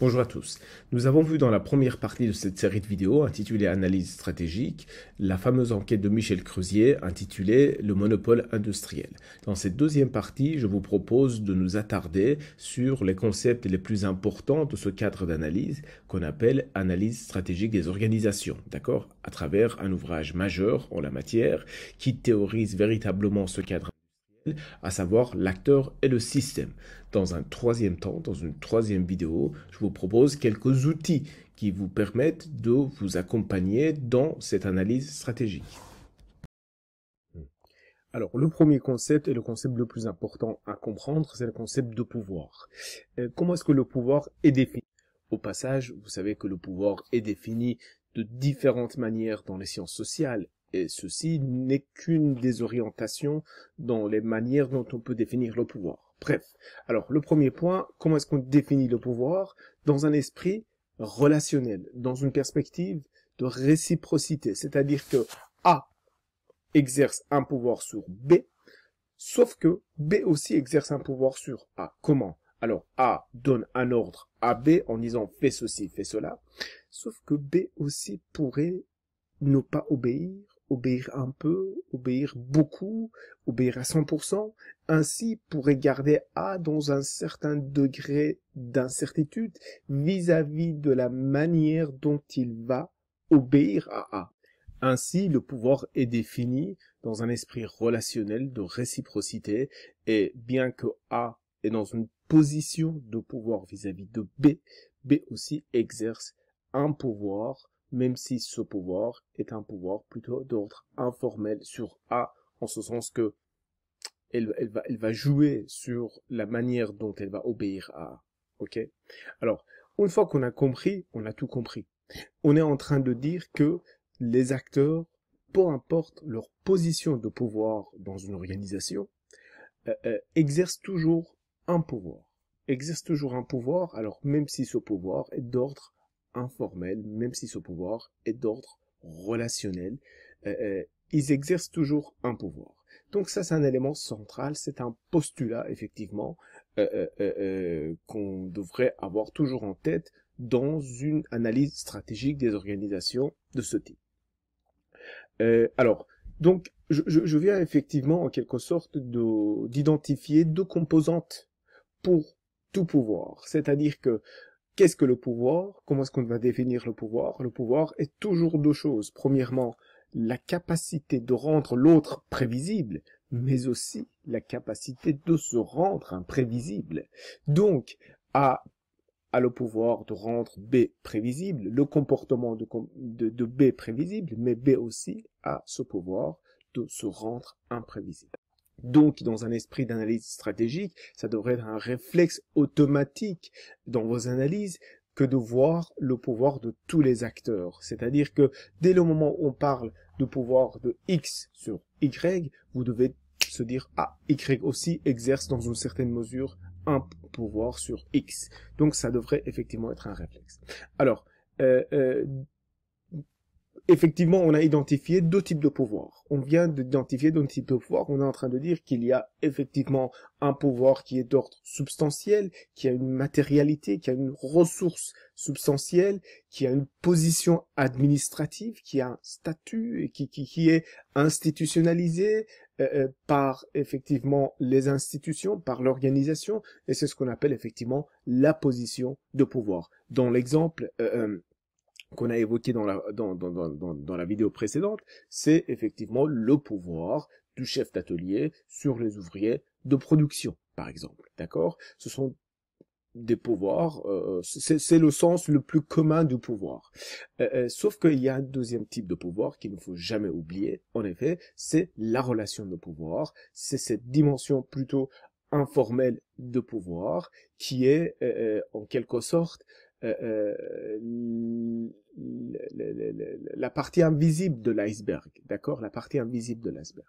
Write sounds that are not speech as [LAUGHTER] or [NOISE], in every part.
Bonjour à tous. Nous avons vu dans la première partie de cette série de vidéos intitulée Analyse stratégique la fameuse enquête de Michel Creusier intitulée Le monopole industriel. Dans cette deuxième partie, je vous propose de nous attarder sur les concepts les plus importants de ce cadre d'analyse qu'on appelle analyse stratégique des organisations, d'accord À travers un ouvrage majeur en la matière qui théorise véritablement ce cadre à savoir l'acteur et le système. Dans un troisième temps, dans une troisième vidéo, je vous propose quelques outils qui vous permettent de vous accompagner dans cette analyse stratégique. Alors, le premier concept et le concept le plus important à comprendre, c'est le concept de pouvoir. Euh, comment est-ce que le pouvoir est défini Au passage, vous savez que le pouvoir est défini de différentes manières dans les sciences sociales et ceci n'est qu'une des orientations dans les manières dont on peut définir le pouvoir. Bref, alors le premier point, comment est-ce qu'on définit le pouvoir Dans un esprit relationnel, dans une perspective de réciprocité, c'est-à-dire que A exerce un pouvoir sur B, sauf que B aussi exerce un pouvoir sur A. Comment Alors A donne un ordre à B en disant fais ceci, fais cela, sauf que B aussi pourrait ne pas obéir obéir un peu, obéir beaucoup, obéir à 100%, ainsi pourrait garder A dans un certain degré d'incertitude vis-à-vis de la manière dont il va obéir à A. Ainsi, le pouvoir est défini dans un esprit relationnel de réciprocité, et bien que A est dans une position de pouvoir vis-à-vis -vis de B, B aussi exerce un pouvoir même si ce pouvoir est un pouvoir plutôt d'ordre informel sur A, en ce sens que elle, va, elle va jouer sur la manière dont elle va obéir à A. Ok Alors, une fois qu'on a compris, on a tout compris. On est en train de dire que les acteurs, peu importe leur position de pouvoir dans une organisation, euh, euh, exercent toujours un pouvoir. Exercent toujours un pouvoir, alors même si ce pouvoir est d'ordre informel, même si ce pouvoir est d'ordre relationnel. Euh, euh, ils exercent toujours un pouvoir. Donc ça, c'est un élément central, c'est un postulat, effectivement, euh, qu'on devrait avoir toujours en tête dans une analyse stratégique des organisations de ce type. alors, donc, je, viens effectivement, en quelque sorte, d'identifier deux composantes pour tout pouvoir. C'est-à-dire que Qu'est-ce que le pouvoir Comment est-ce qu'on va définir le pouvoir Le pouvoir est toujours deux choses. Premièrement, la capacité de rendre l'autre prévisible, mais aussi la capacité de se rendre imprévisible. Donc, A a le pouvoir de rendre B prévisible, le comportement de B prévisible, mais B aussi a ce pouvoir de se rendre imprévisible. Donc, dans un esprit d'analyse stratégique, ça devrait être un réflexe automatique dans vos analyses que de voir le pouvoir de tous les acteurs. C'est-à-dire que dès le moment où on parle de pouvoir de X sur Y, vous devez se dire, ah, Y aussi exerce dans une certaine mesure un pouvoir sur X. Donc ça devrait effectivement être un réflexe. Alors, euh, euh, effectivement, on a identifié deux types de pouvoirs. On vient d'identifier deux types de pouvoirs. On est en train de dire qu'il y a effectivement un pouvoir qui est d'ordre substantiel, qui a une matérialité, qui a une ressource substantielle, qui a une position administrative, qui a un statut et qui, est institutionnalisé euh, euh, par effectivement les institutions, par l'organisation. Et c'est ce qu'on appelle effectivement la position de pouvoir. Dans l'exemple... Euh, qu'on a évoqué dans la, dans, la vidéo précédente, c'est effectivement le pouvoir du chef d'atelier sur les ouvriers de production, par exemple. D'accord Ce sont des pouvoirs, euh, c'est le sens le plus commun du pouvoir. Euh, euh, sauf qu'il y a un deuxième type de pouvoir qu'il ne faut jamais oublier, en effet, c'est la relation de pouvoir, c'est cette dimension plutôt informelle de pouvoir qui est en quelque sorte euh, euh, la partie invisible de l'iceberg, d'accord La partie invisible de l'iceberg.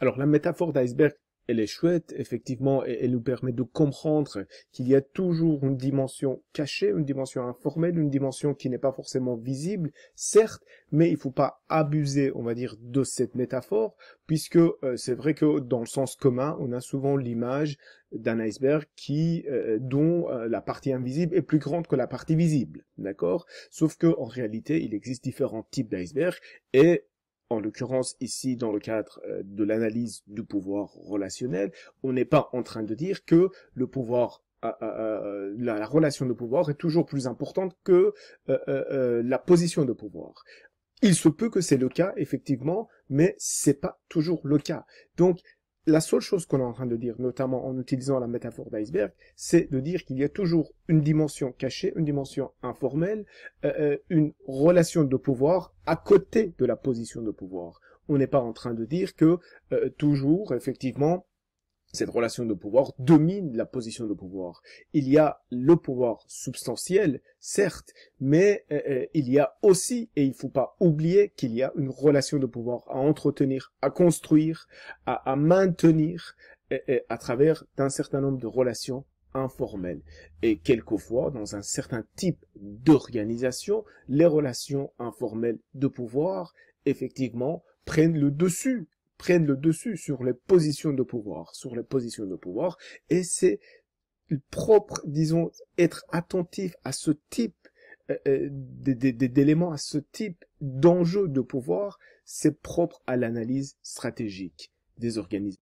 Alors la métaphore d'iceberg, elle est chouette, effectivement, et elle nous permet de comprendre qu'il y a toujours une dimension cachée, une dimension informelle, une dimension qui n'est pas forcément visible, certes, mais il faut pas abuser, on va dire, de cette métaphore, puisque euh, c'est vrai que dans le sens commun, on a souvent l'image d'un iceberg qui, euh, dont euh, la partie invisible est plus grande que la partie visible, d'accord Sauf que en réalité, il existe différents types d'icebergs, et en l'occurrence ici dans le cadre euh, de l'analyse du pouvoir relationnel, on n'est pas en train de dire que le pouvoir euh, euh, la, relation de pouvoir est toujours plus importante que la position de pouvoir. Il se peut que c'est le cas, effectivement, mais c'est pas toujours le cas. Donc, la seule chose qu'on est en train de dire, notamment en utilisant la métaphore d'iceberg, c'est de dire qu'il y a toujours une dimension cachée, une dimension informelle, euh, euh, une relation de pouvoir à côté de la position de pouvoir. On n'est pas en train de dire que euh, toujours, effectivement, cette relation de pouvoir domine la position de pouvoir. Il y a le pouvoir substantiel, certes, mais euh, euh, il y a aussi, et il ne faut pas oublier qu'il y a une relation de pouvoir à entretenir, à construire, à, maintenir euh, à travers un certain nombre de relations informelles. Et quelquefois, dans un certain type d'organisation, les relations informelles de pouvoir, effectivement, prennent le dessus prennent le dessus sur les positions de pouvoir, sur les positions de pouvoir, et c'est propre, disons, être attentif à ce type euh, euh, d'éléments, à ce type d'enjeux de pouvoir, c'est propre à l'analyse stratégique des organismes.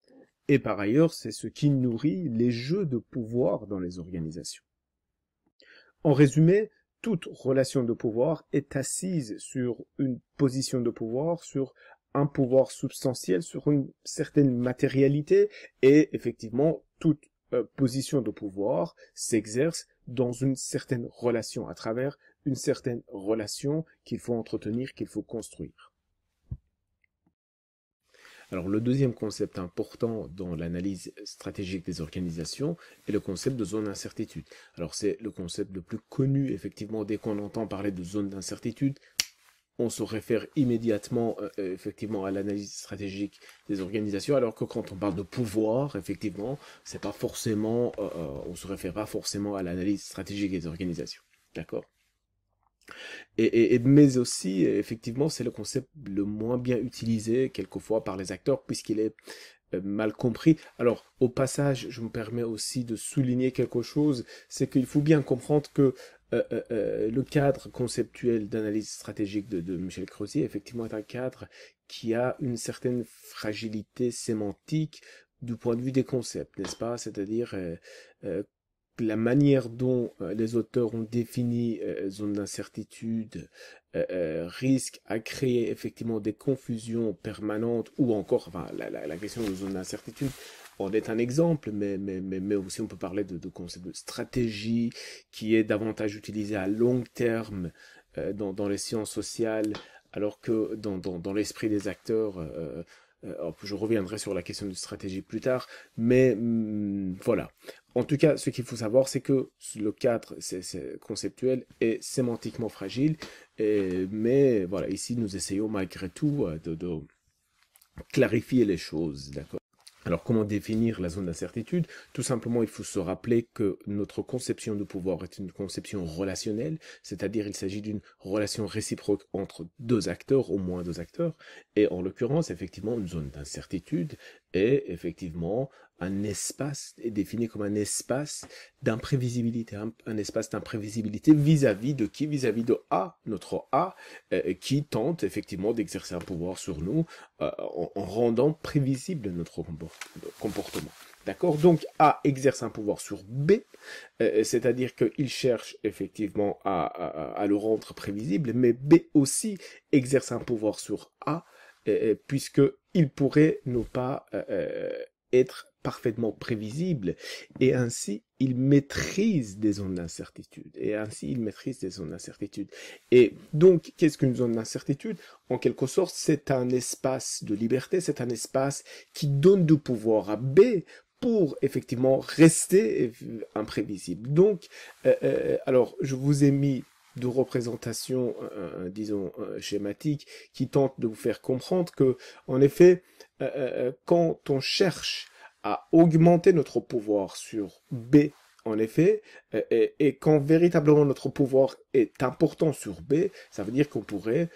Et par ailleurs, c'est ce qui nourrit les jeux de pouvoir dans les organisations. En résumé, toute relation de pouvoir est assise sur une position de pouvoir, sur un pouvoir substantiel sur une certaine matérialité et effectivement toute euh, position de pouvoir s'exerce dans une certaine relation, à travers une certaine relation qu'il faut entretenir, qu'il faut construire. Alors le deuxième concept important dans l'analyse stratégique des organisations est le concept de zone d'incertitude. Alors c'est le concept le plus connu effectivement dès qu'on entend parler de zone d'incertitude, on se réfère immédiatement euh, euh, effectivement à l'analyse stratégique des organisations, alors que quand on parle de pouvoir, effectivement, c'est pas forcément, euh, on se réfère pas forcément à l'analyse stratégique des organisations, d'accord et, mais aussi effectivement c'est le concept le moins bien utilisé quelquefois par les acteurs puisqu'il est mal compris. Alors au passage, je me permets aussi de souligner quelque chose, c'est qu'il faut bien comprendre que euh, euh, euh, le cadre conceptuel d'analyse stratégique de, Michel Crozier, effectivement, est un cadre qui a une certaine fragilité sémantique du point de vue des concepts, n'est-ce pas C'est-à-dire la manière dont les auteurs ont défini zone d'incertitude, risque à créer effectivement des confusions permanentes, ou encore, la, la question de zone d'incertitude on est un exemple, mais, mais, mais, aussi on peut parler de, concept de stratégie qui est davantage utilisé à long terme euh, dans, les sciences sociales, alors que dans, l'esprit des acteurs, euh, euh, je reviendrai sur la question de stratégie plus tard, mais mm, voilà. En tout cas, ce qu'il faut savoir, c'est que le cadre conceptuel est sémantiquement fragile, mais voilà, ici nous essayons malgré tout de, de clarifier les choses, d'accord alors comment définir la zone d'incertitude Tout simplement, il faut se rappeler que notre conception de pouvoir est une conception relationnelle, c'est-à-dire il s'agit d'une relation réciproque entre deux acteurs, au moins deux acteurs, et en l'occurrence, effectivement, une zone d'incertitude effectivement un espace, est défini comme un espace d'imprévisibilité, un, espace d'imprévisibilité vis-à-vis de qui Vis-à-vis de A, notre A, euh, qui tente effectivement d'exercer un pouvoir sur nous euh, en, rendant prévisible notre comportement. D'accord Donc A exerce un pouvoir sur B, euh, c'est-à-dire qu'il cherche effectivement à, à le rendre prévisible, mais B aussi exerce un pouvoir sur A, puisque il pourrait ne pas euh, euh, être parfaitement prévisible et ainsi il maîtrise des zones d'incertitude et ainsi il maîtrise des zones d'incertitude et donc qu'est-ce qu'une zone d'incertitude en quelque sorte c'est un espace de liberté c'est un espace qui donne du pouvoir à B pour effectivement rester euh, imprévisible donc alors je vous ai mis de représentation, euh, euh, disons, euh, schématique, qui tente de vous faire comprendre que, en effet, quand on cherche à augmenter notre pouvoir sur B, en effet, et, et, quand véritablement notre pouvoir est important sur B, ça veut dire qu'on pourrait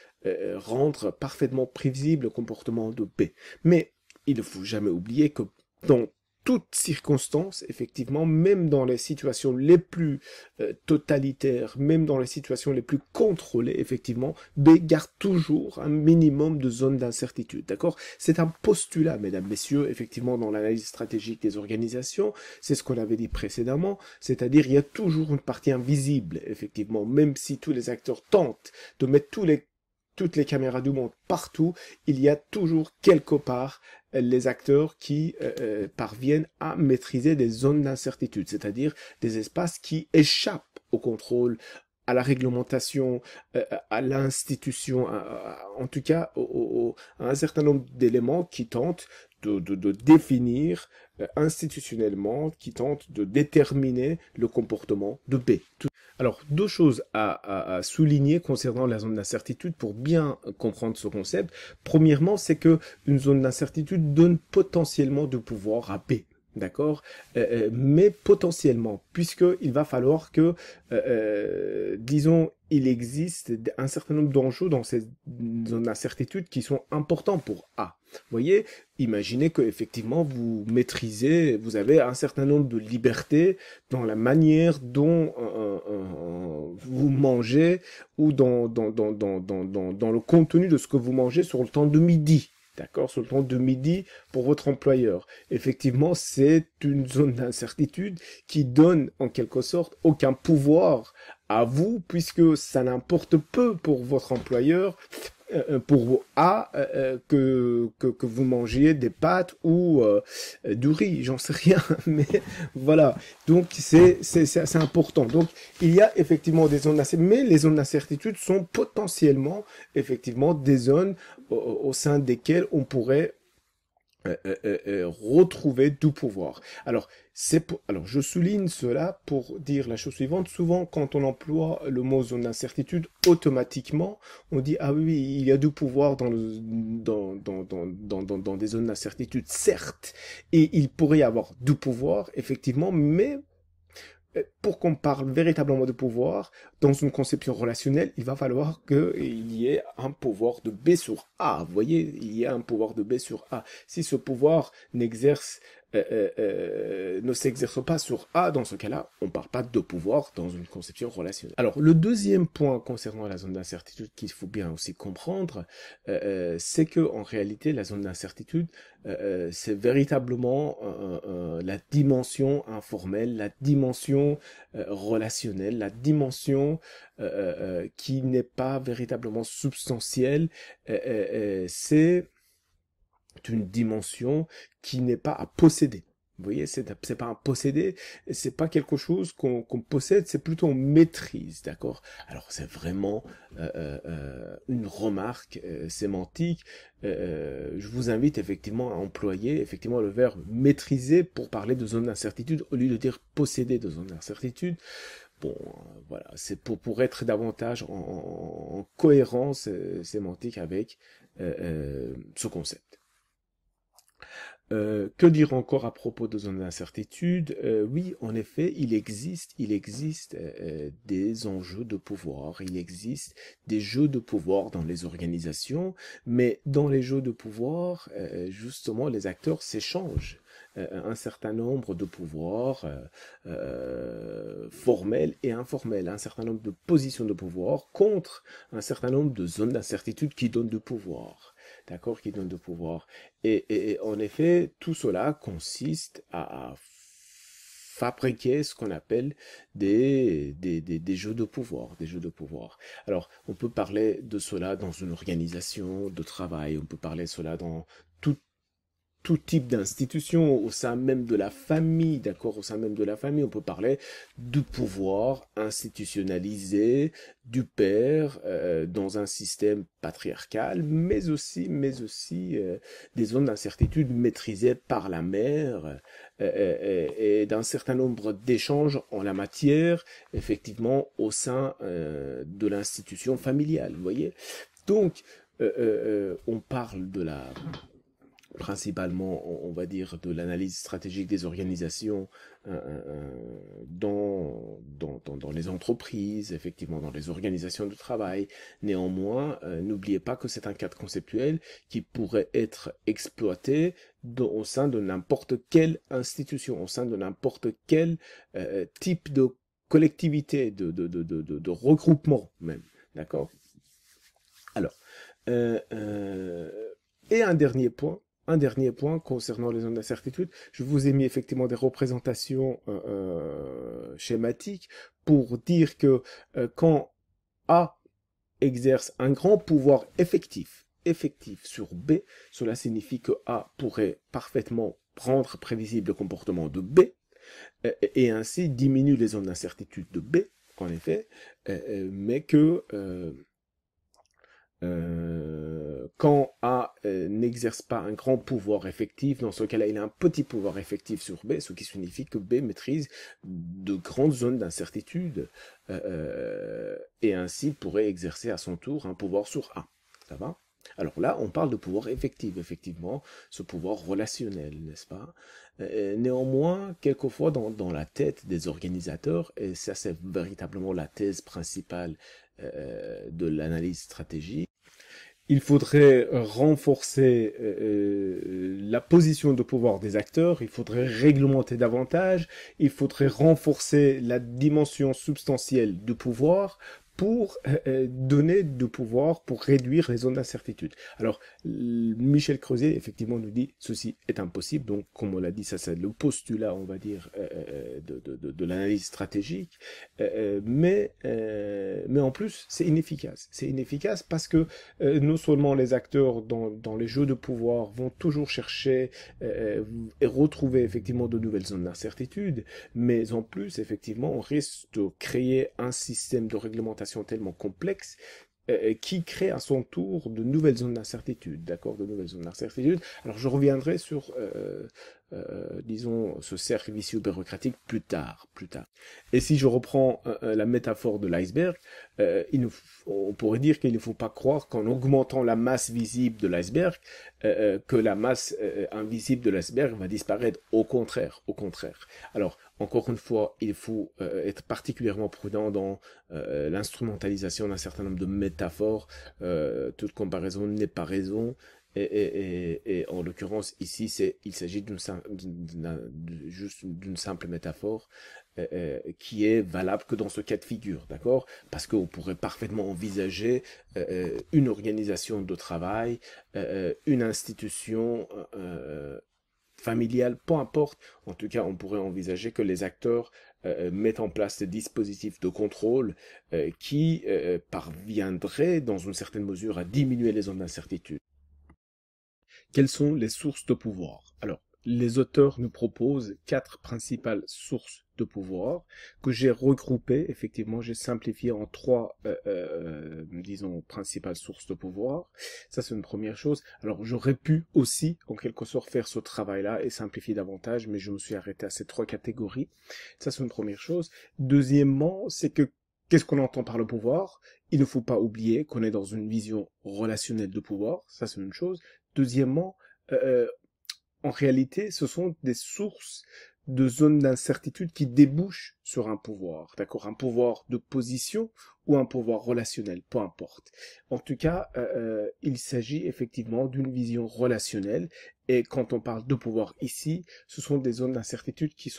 rendre parfaitement prévisible le comportement de B. Mais il ne faut jamais oublier que dans toutes circonstances, effectivement, même dans les situations les plus euh, totalitaires, même dans les situations les plus contrôlées, effectivement, B garde toujours un minimum de zone d'incertitude, d'accord C'est un postulat, mesdames, messieurs, effectivement, dans l'analyse stratégique des organisations, c'est ce qu'on avait dit précédemment, c'est-à-dire il y a toujours une partie invisible, effectivement, même si tous les acteurs tentent de mettre tous les toutes les caméras du monde, partout, il y a toujours quelque part euh, les acteurs qui euh, euh, parviennent à maîtriser des zones d'incertitude, c'est-à-dire des espaces qui échappent au contrôle, à la réglementation, à l'institution, en tout cas à un certain nombre d'éléments qui tentent de, définir institutionnellement, qui tentent de déterminer le comportement de B. Alors, deux choses à, souligner concernant la zone d'incertitude pour bien comprendre ce concept. Premièrement, c'est que une zone d'incertitude donne potentiellement du pouvoir à B. D'accord euh, euh, Mais potentiellement, puisqu'il va falloir que, euh, disons, il existe un certain nombre d'enjeux dans ces zones d'incertitude qui sont importants pour A. Vous voyez, imaginez que effectivement vous maîtrisez, vous avez un certain nombre de libertés dans la manière dont vous mangez ou dans dans, dans, dans, dans, dans le contenu de ce que vous mangez sur le temps de midi d'accord, sur le temps de midi pour votre employeur. Effectivement, c'est une zone d'incertitude qui donne en quelque sorte aucun pouvoir à vous puisque ça n'importe peu pour votre employeur euh, euh, pour A euh, que, que, que, vous mangiez des pâtes ou du riz, j'en sais rien, [LAUGHS] mais voilà. Donc c'est c'est important. Donc il y a effectivement des zones d'incertitude, mais les zones d'incertitude sont potentiellement effectivement des zones au sein desquelles on pourrait euh, euh, euh, retrouver du pouvoir. Alors, c'est pour... alors je souligne cela pour dire la chose suivante. Souvent, quand on emploie le mot zone d'incertitude, automatiquement, on dit ah oui, il y a du pouvoir dans le... dans, dans, dans, dans, dans des zones d'incertitude, certes, et il pourrait y avoir du pouvoir effectivement, mais euh, pour qu'on parle véritablement de pouvoir, dans une conception relationnelle, il va falloir qu'il y ait un pouvoir de B sur A. Vous voyez, il y a un pouvoir de B sur A. Si ce pouvoir n'exerce euh, euh, euh, ne s'exerce pas sur A, dans ce cas-là, on ne parle pas de pouvoir dans une conception relationnelle. Alors, le deuxième point concernant la zone d'incertitude qu'il faut bien aussi comprendre, c'est que en réalité, la zone d'incertitude, c'est véritablement la dimension informelle, la dimension relationnelle, la dimension qui n'est pas véritablement substantielle. c'est une dimension qui n'est pas à posséder. Vous voyez, c'est, pas un posséder, c'est pas quelque chose qu'on, possède, c'est plutôt on maîtrise, d'accord Alors c'est vraiment euh, euh, une remarque euh, sémantique. je vous invite effectivement à employer effectivement le verbe maîtriser pour parler de zone d'incertitude au lieu de dire posséder de zone d'incertitude. Bon, voilà, c'est pour, pour être davantage en cohérence sémantique avec ce concept. Euh, que dire encore à propos de zones d'incertitude euh, Oui, en effet, il existe, il existe euh, des enjeux de pouvoir, il existe des jeux de pouvoir dans les organisations, mais dans les jeux de pouvoir, justement, les acteurs s'échangent un certain nombre de pouvoirs formels et informels, un certain nombre de positions de pouvoir contre un certain nombre de zones d'incertitude qui donnent du pouvoir d'accord, qui donne de pouvoir. Et, en effet, tout cela consiste à, fabriquer ce qu'on appelle des, des, jeux de pouvoir, des jeux de pouvoir. Alors, on peut parler de cela dans une organisation de travail, on peut parler de cela dans, tout type d'institution, au sein même de la famille, d'accord, au sein même de la famille, on peut parler du pouvoir institutionnalisé du père euh, dans un système patriarcal, mais aussi, mais aussi euh, des zones d'incertitude maîtrisées par la mère euh, et, d'un certain nombre d'échanges en la matière, effectivement, au sein de l'institution familiale, vous voyez. Donc, on parle de la principalement, on, va dire, de l'analyse stratégique des organisations euh, euh, euh, dans, dans, les entreprises, effectivement, dans les organisations de travail. Néanmoins, n'oubliez pas que c'est un cadre conceptuel qui pourrait être exploité au sein de n'importe quelle institution, au sein de n'importe quel type de collectivité, de, de, regroupement même. D'accord Alors, et un dernier point, un dernier point concernant les zones d'incertitude, je vous ai mis effectivement des représentations euh, euh, schématiques pour dire que euh, quand A exerce un grand pouvoir effectif, effectif sur B, cela signifie que A pourrait parfaitement rendre prévisible le comportement de B, et ainsi diminuer les zones d'incertitude de B, en effet, mais que euh, quand A euh, n'exerce pas un grand pouvoir effectif, dans ce cas-là, il a un petit pouvoir effectif sur B, ce qui signifie que B maîtrise de grandes zones d'incertitude euh, et ainsi pourrait exercer à son tour un pouvoir sur A. Ça va alors là, on parle de pouvoir effectif, effectivement, ce pouvoir relationnel, n'est-ce pas Néanmoins, quelquefois, dans, dans, la tête des organisateurs, et ça c'est véritablement la thèse principale de l'analyse stratégique, il faudrait renforcer euh, euh, la position de pouvoir des acteurs, il faudrait réglementer davantage, il faudrait renforcer la dimension substantielle du pouvoir pour euh, donner du pouvoir, pour réduire les zones d'incertitude. Alors, Michel Creuset, effectivement, nous dit, ceci est impossible. Donc, comme on l'a dit, ça c'est le postulat, on va dire, de, de l'analyse stratégique. mais mais en plus c'est inefficace. C'est inefficace parce que euh, non seulement les acteurs dans, les jeux de pouvoir vont toujours chercher euh, euh, et retrouver effectivement de nouvelles zones d'incertitude, mais en plus effectivement on risque de créer un système de réglementation tellement complexe qui crée à son tour de nouvelles zones d'incertitude, d'accord, de nouvelles zones d'incertitude. Alors je reviendrai sur euh, disons, ce cercle vicieux bureaucratique plus tard, plus tard. Et si je reprends euh, euh, la métaphore de l'iceberg, on pourrait dire qu'il ne faut pas croire qu'en augmentant la masse visible de l'iceberg, que la masse invisible de l'iceberg va disparaître. Au contraire, au contraire. Alors, encore une fois, il faut être particulièrement prudent dans l'instrumentalisation d'un certain nombre de métaphores. toute comparaison n'est pas raison et, en l'occurrence ici, il s'agit d'une juste d'une simple métaphore euh, euh, qui est valable que dans ce cas de figure, d'accord Parce qu'on pourrait parfaitement envisager euh, une organisation de travail, une institution familiale, peu importe. En tout cas, on pourrait envisager que les acteurs mettent en place des dispositifs de contrôle qui parviendraient dans une certaine mesure à diminuer les zones d'incertitude. Quelles sont les sources de pouvoir Alors, les auteurs nous proposent quatre principales sources de pouvoir que j'ai regroupées, effectivement, j'ai simplifié en trois, euh, euh, disons, principales sources de pouvoir. Ça, c'est une première chose. Alors, j'aurais pu aussi, en quelque sorte, faire ce travail-là et simplifier davantage, mais je me suis arrêté à ces trois catégories. Ça, c'est une première chose. Deuxièmement, c'est que Qu'est-ce qu'on entend par le pouvoir Il ne faut pas oublier qu'on est dans une vision relationnelle de pouvoir, ça c'est une chose. Deuxièmement, euh, euh, en réalité, ce sont des sources de zones d'incertitude qui débouchent sur un pouvoir, d'accord Un pouvoir de position ou un pouvoir relationnel, peu importe. En tout cas, euh, il s'agit effectivement d'une vision relationnelle, et quand on parle de pouvoir ici, ce sont des zones d'incertitude qui,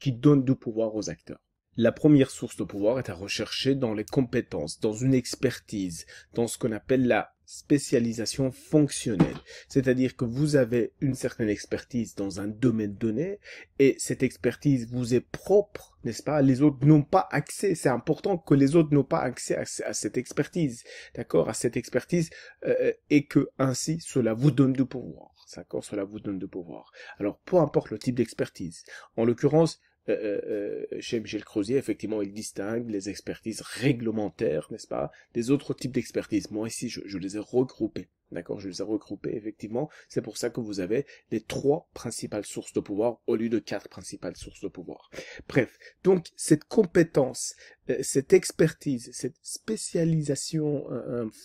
qui donnent du pouvoir aux acteurs. La première source de pouvoir est à rechercher dans les compétences, dans une expertise, dans ce qu'on appelle la spécialisation fonctionnelle. C'est-à-dire que vous avez une certaine expertise dans un domaine donné et cette expertise vous est propre, n'est-ce pas Les autres n'ont pas accès. C'est important que les autres n'ont pas accès à, cette expertise, d'accord À cette expertise euh, et que ainsi cela vous donne du pouvoir. D'accord Cela vous donne du pouvoir. Alors, peu importe le type d'expertise. En l'occurrence, euh, euh, euh, chez Michel Crozier, effectivement, il distingue les expertises réglementaires, n'est-ce pas, des autres types d'expertises. Moi, ici, je, les ai regroupées. D'accord Je les ai regroupées, effectivement. C'est pour ça que vous avez les trois principales sources de pouvoir au lieu de quatre principales sources de pouvoir. Bref, donc, cette compétence, cette expertise, cette spécialisation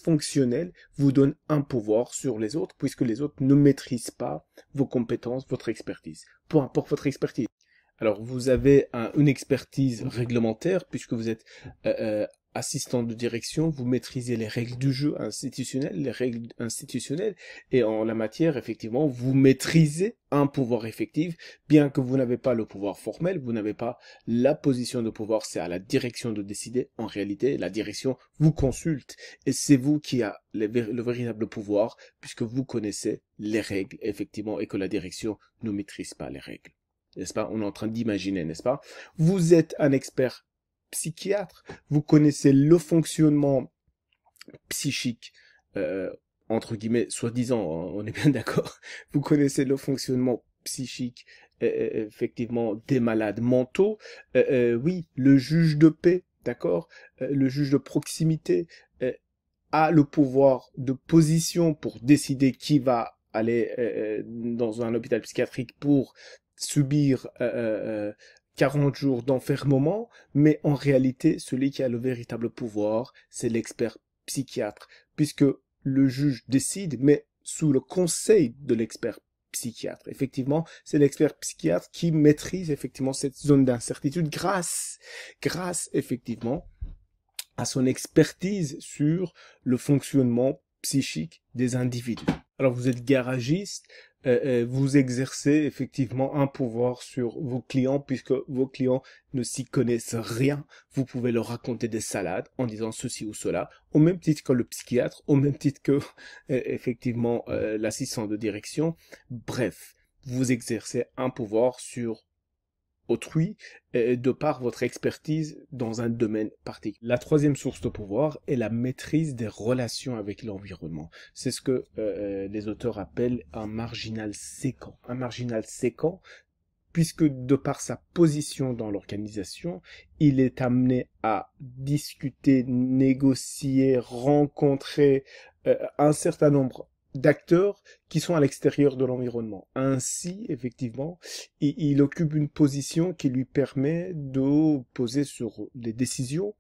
fonctionnelle vous donne un pouvoir sur les autres, puisque les autres ne maîtrisent pas vos compétences, votre expertise. Point importe votre expertise. Alors vous avez une expertise réglementaire puisque vous êtes euh, euh, assistant de direction, vous maîtrisez les règles du jeu institutionnel, les règles institutionnelles, et en la matière, effectivement, vous maîtrisez un pouvoir effectif, bien que vous n'avez pas le pouvoir formel, vous n'avez pas la position de pouvoir, c'est à la direction de décider. En réalité, la direction vous consulte, et c'est vous qui a le véritable pouvoir, puisque vous connaissez les règles, effectivement, et que la direction ne maîtrise pas les règles n'est-ce pas On est en train d'imaginer, n'est-ce pas Vous êtes un expert psychiatre, vous connaissez le fonctionnement psychique, euh, entre guillemets, soi-disant, hein, on est bien [LAUGHS] d'accord, vous connaissez le fonctionnement psychique, euh, euh, effectivement, des malades mentaux. oui, le juge de paix, d'accord Le juge de proximité a le pouvoir de position pour décider qui va aller dans un hôpital psychiatrique pour subir 40 euh, euh, euh, jours d'enfermement, mais en réalité, celui qui a le véritable pouvoir, c'est l'expert psychiatre, puisque le juge décide, mais sous le conseil de l'expert psychiatre. Effectivement, c'est l'expert psychiatre qui maîtrise effectivement cette zone d'incertitude grâce, grâce effectivement à son expertise sur le fonctionnement psychique des individus. Alors vous êtes garagiste, euh, euh, vous exercez effectivement un pouvoir sur vos clients puisque vos clients ne s'y connaissent rien. Vous pouvez leur raconter des salades en disant ceci ou cela, au même titre que le psychiatre, au même titre que euh, effectivement l'assistant de direction. Bref, vous exercez un pouvoir sur autrui euh, de par votre expertise dans un domaine particulier. La troisième source de pouvoir est la maîtrise des relations avec l'environnement. C'est ce que euh, euh, les auteurs appellent un marginal séquent. Un marginal séquent, puisque de par sa position dans l'organisation, il est amené à discuter, négocier, rencontrer un certain nombre d'acteurs qui sont à l'extérieur de l'environnement. Ainsi, effectivement, il, occupe une position qui lui permet de poser sur des décisions,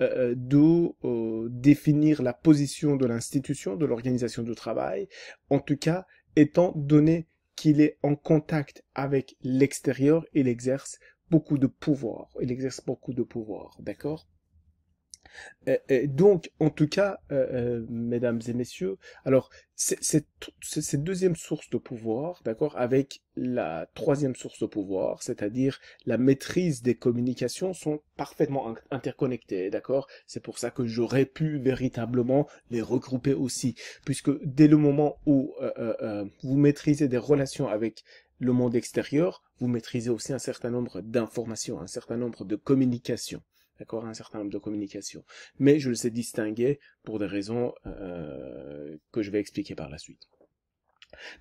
euh, euh, de euh, définir la position de l'institution, de l'organisation de travail, en tout cas, étant donné qu'il est en contact avec l'extérieur, il exerce beaucoup de pouvoir, il exerce beaucoup de pouvoir, d'accord et, euh, euh, donc, en tout cas, euh, mesdames et messieurs, alors cette deuxième source de pouvoir, d'accord, avec la troisième source de pouvoir, c'est-à-dire la maîtrise des communications, sont parfaitement interconnectées, d'accord C'est pour ça que j'aurais pu véritablement les regrouper aussi, puisque dès le moment où vous maîtrisez des relations avec le monde extérieur, vous maîtrisez aussi un certain nombre d'informations, un certain nombre de communications d'accord, un certain nombre de communications. Mais je le sais distinguer pour des raisons euh, que je vais expliquer par la suite.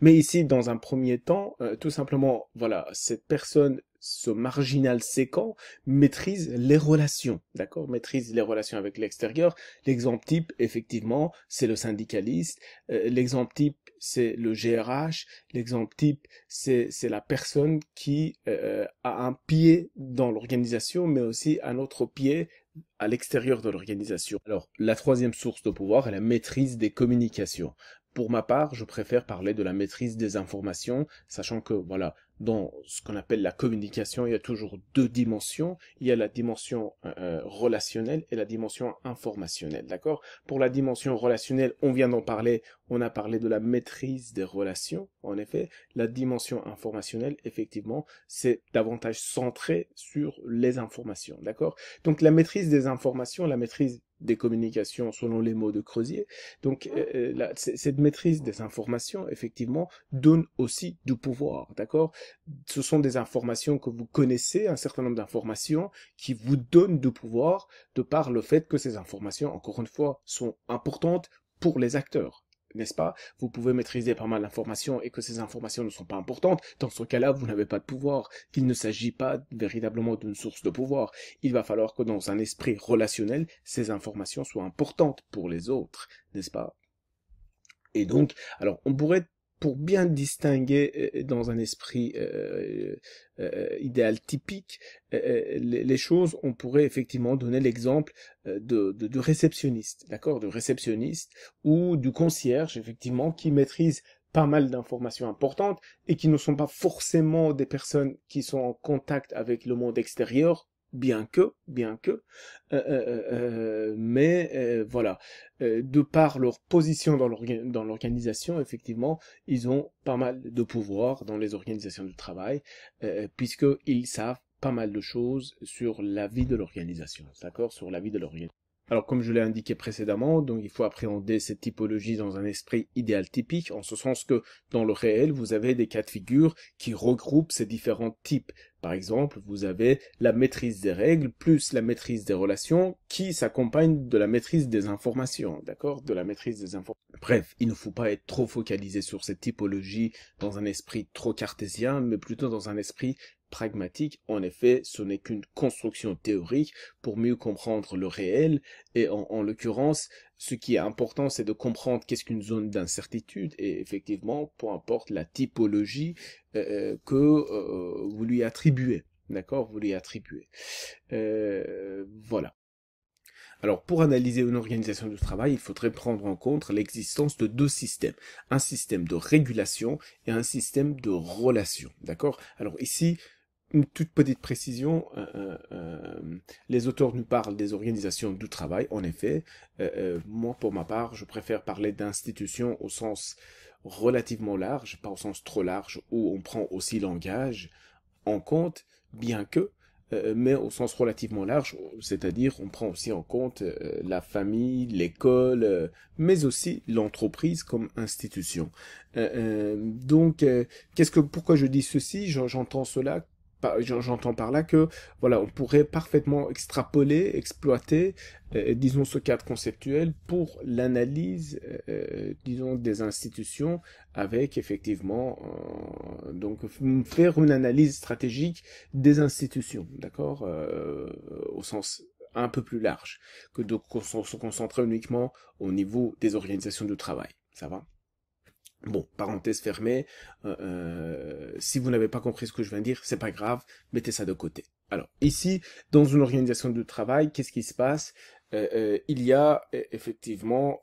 Mais ici, dans un premier temps, euh, tout simplement, voilà, cette personne, ce marginal séquent, maîtrise les relations, d'accord Maîtrise les relations avec l'extérieur. L'exemple type, effectivement, c'est le syndicaliste. Euh, l'exemple type, c'est le GRH, l'exemple type, c'est la personne qui euh, euh, a un pied dans l'organisation, mais aussi un autre pied à l'extérieur de l'organisation. Alors, la troisième source de pouvoir est la maîtrise des communications. Pour ma part, je préfère parler de la maîtrise des informations, sachant que, voilà, dans ce qu'on appelle la communication, il y a toujours deux dimensions. Il y a la dimension euh, euh, relationnelle et la dimension informationnelle, d'accord Pour la dimension relationnelle, on vient d'en parler, on a parlé de la maîtrise des relations, en effet. La dimension informationnelle, effectivement, c'est davantage centré sur les informations, d'accord Donc la maîtrise des informations, la maîtrise des communications selon les mots de Creusier. Donc euh, euh, cette maîtrise des informations, effectivement, donne aussi du pouvoir, d'accord Ce sont des informations que vous connaissez, un certain nombre d'informations qui vous donnent du pouvoir de par le fait que ces informations, encore une fois, sont importantes pour les acteurs n'est-ce pas Vous pouvez maîtriser pas mal d'informations et que ces informations ne sont pas importantes. Dans ce cas-là, vous n'avez pas de pouvoir. Il ne s'agit pas véritablement d'une source de pouvoir. Il va falloir que dans un esprit relationnel, ces informations soient importantes pour les autres, n'est-ce pas Et donc, alors, on pourrait pour bien distinguer euh, euh, dans un esprit euh, idéal typique les, choses, on pourrait effectivement donner l'exemple de, de, de, réceptionniste, d'accord, de réceptionniste ou du concierge, effectivement, qui maîtrise pas mal d'informations importantes et qui ne sont pas forcément des personnes qui sont en contact avec le monde extérieur, bien que, bien que, euh, euh, euh, mais voilà, de par leur position dans l'organisation, effectivement, ils ont pas mal de pouvoir dans les organisations de travail, puisqu'ils savent pas mal de choses sur la vie de l'organisation, d'accord, sur la vie de l'organisation. Alors comme je l'ai indiqué précédemment, donc il faut appréhender cette typologie dans un esprit idéal typique, en ce sens que dans le réel, vous avez des cas de figure qui regroupent ces différents types par exemple, vous avez la maîtrise des règles plus la maîtrise des relations qui s'accompagne de la maîtrise des informations, d'accord De la maîtrise des informations. Bref, il ne faut pas être trop focalisé sur cette typologie dans un esprit trop cartésien, mais plutôt dans un esprit pragmatique. En effet, ce n'est qu'une construction théorique pour mieux comprendre le réel et en, en l'occurrence, ce qui est important, c'est de comprendre qu'est-ce qu'une zone d'incertitude et effectivement, peu importe la typologie euh, euh, que euh, vous lui attribuez. D'accord Vous lui attribuez. voilà. Alors, pour analyser une organisation du travail, il faudrait prendre en compte l'existence de deux systèmes. Un système de régulation et un système de relation. D'accord Alors ici, une toute petite précision, euh, euh, euh, les auteurs nous parlent des organisations du travail, en effet. moi, pour ma part, je préfère parler d'institutions au sens relativement large, pas au sens trop large, où on prend aussi langage en compte, bien que, mais au sens relativement large, c'est-à-dire on prend aussi en compte la famille, l'école, mais aussi l'entreprise comme institution. donc, qu'est-ce que pourquoi je dis ceci J'entends cela J'entends par là que voilà, on pourrait parfaitement extrapoler, exploiter, euh, euh, disons ce cadre conceptuel pour l'analyse, euh, disons des institutions, avec effectivement donc faire une analyse stratégique des institutions, d'accord, au sens un peu plus large que de se concentrer uniquement au niveau des organisations de travail. Ça va Bon, parenthèse fermée, euh, euh, si vous n'avez pas compris ce que je viens de dire, c'est pas grave, mettez ça de côté. Alors, ici, dans une organisation de travail, qu'est-ce qui se passe euh, Il y a e, effectivement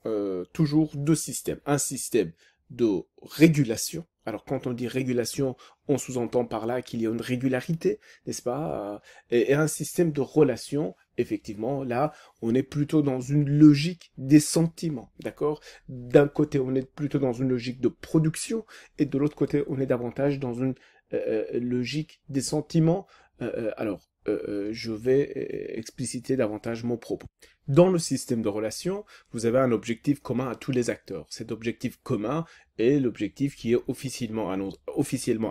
toujours deux systèmes. Un système de régulation. Alors, quand on dit régulation, on sous-entend par là qu'il y a une régularité, n'est-ce pas et, et un système de relation effectivement, là, on est plutôt dans une logique des sentiments, d'accord D'un côté, on est plutôt dans une logique de production, et de l'autre côté, on est davantage dans une euh, euh, logique des sentiments. Euh, alors, euh, euh, je vais euh, expliciter davantage mon propos. Dans le système de relations, vous avez un objectif commun à tous les acteurs. Cet objectif commun est l'objectif qui est officiellement,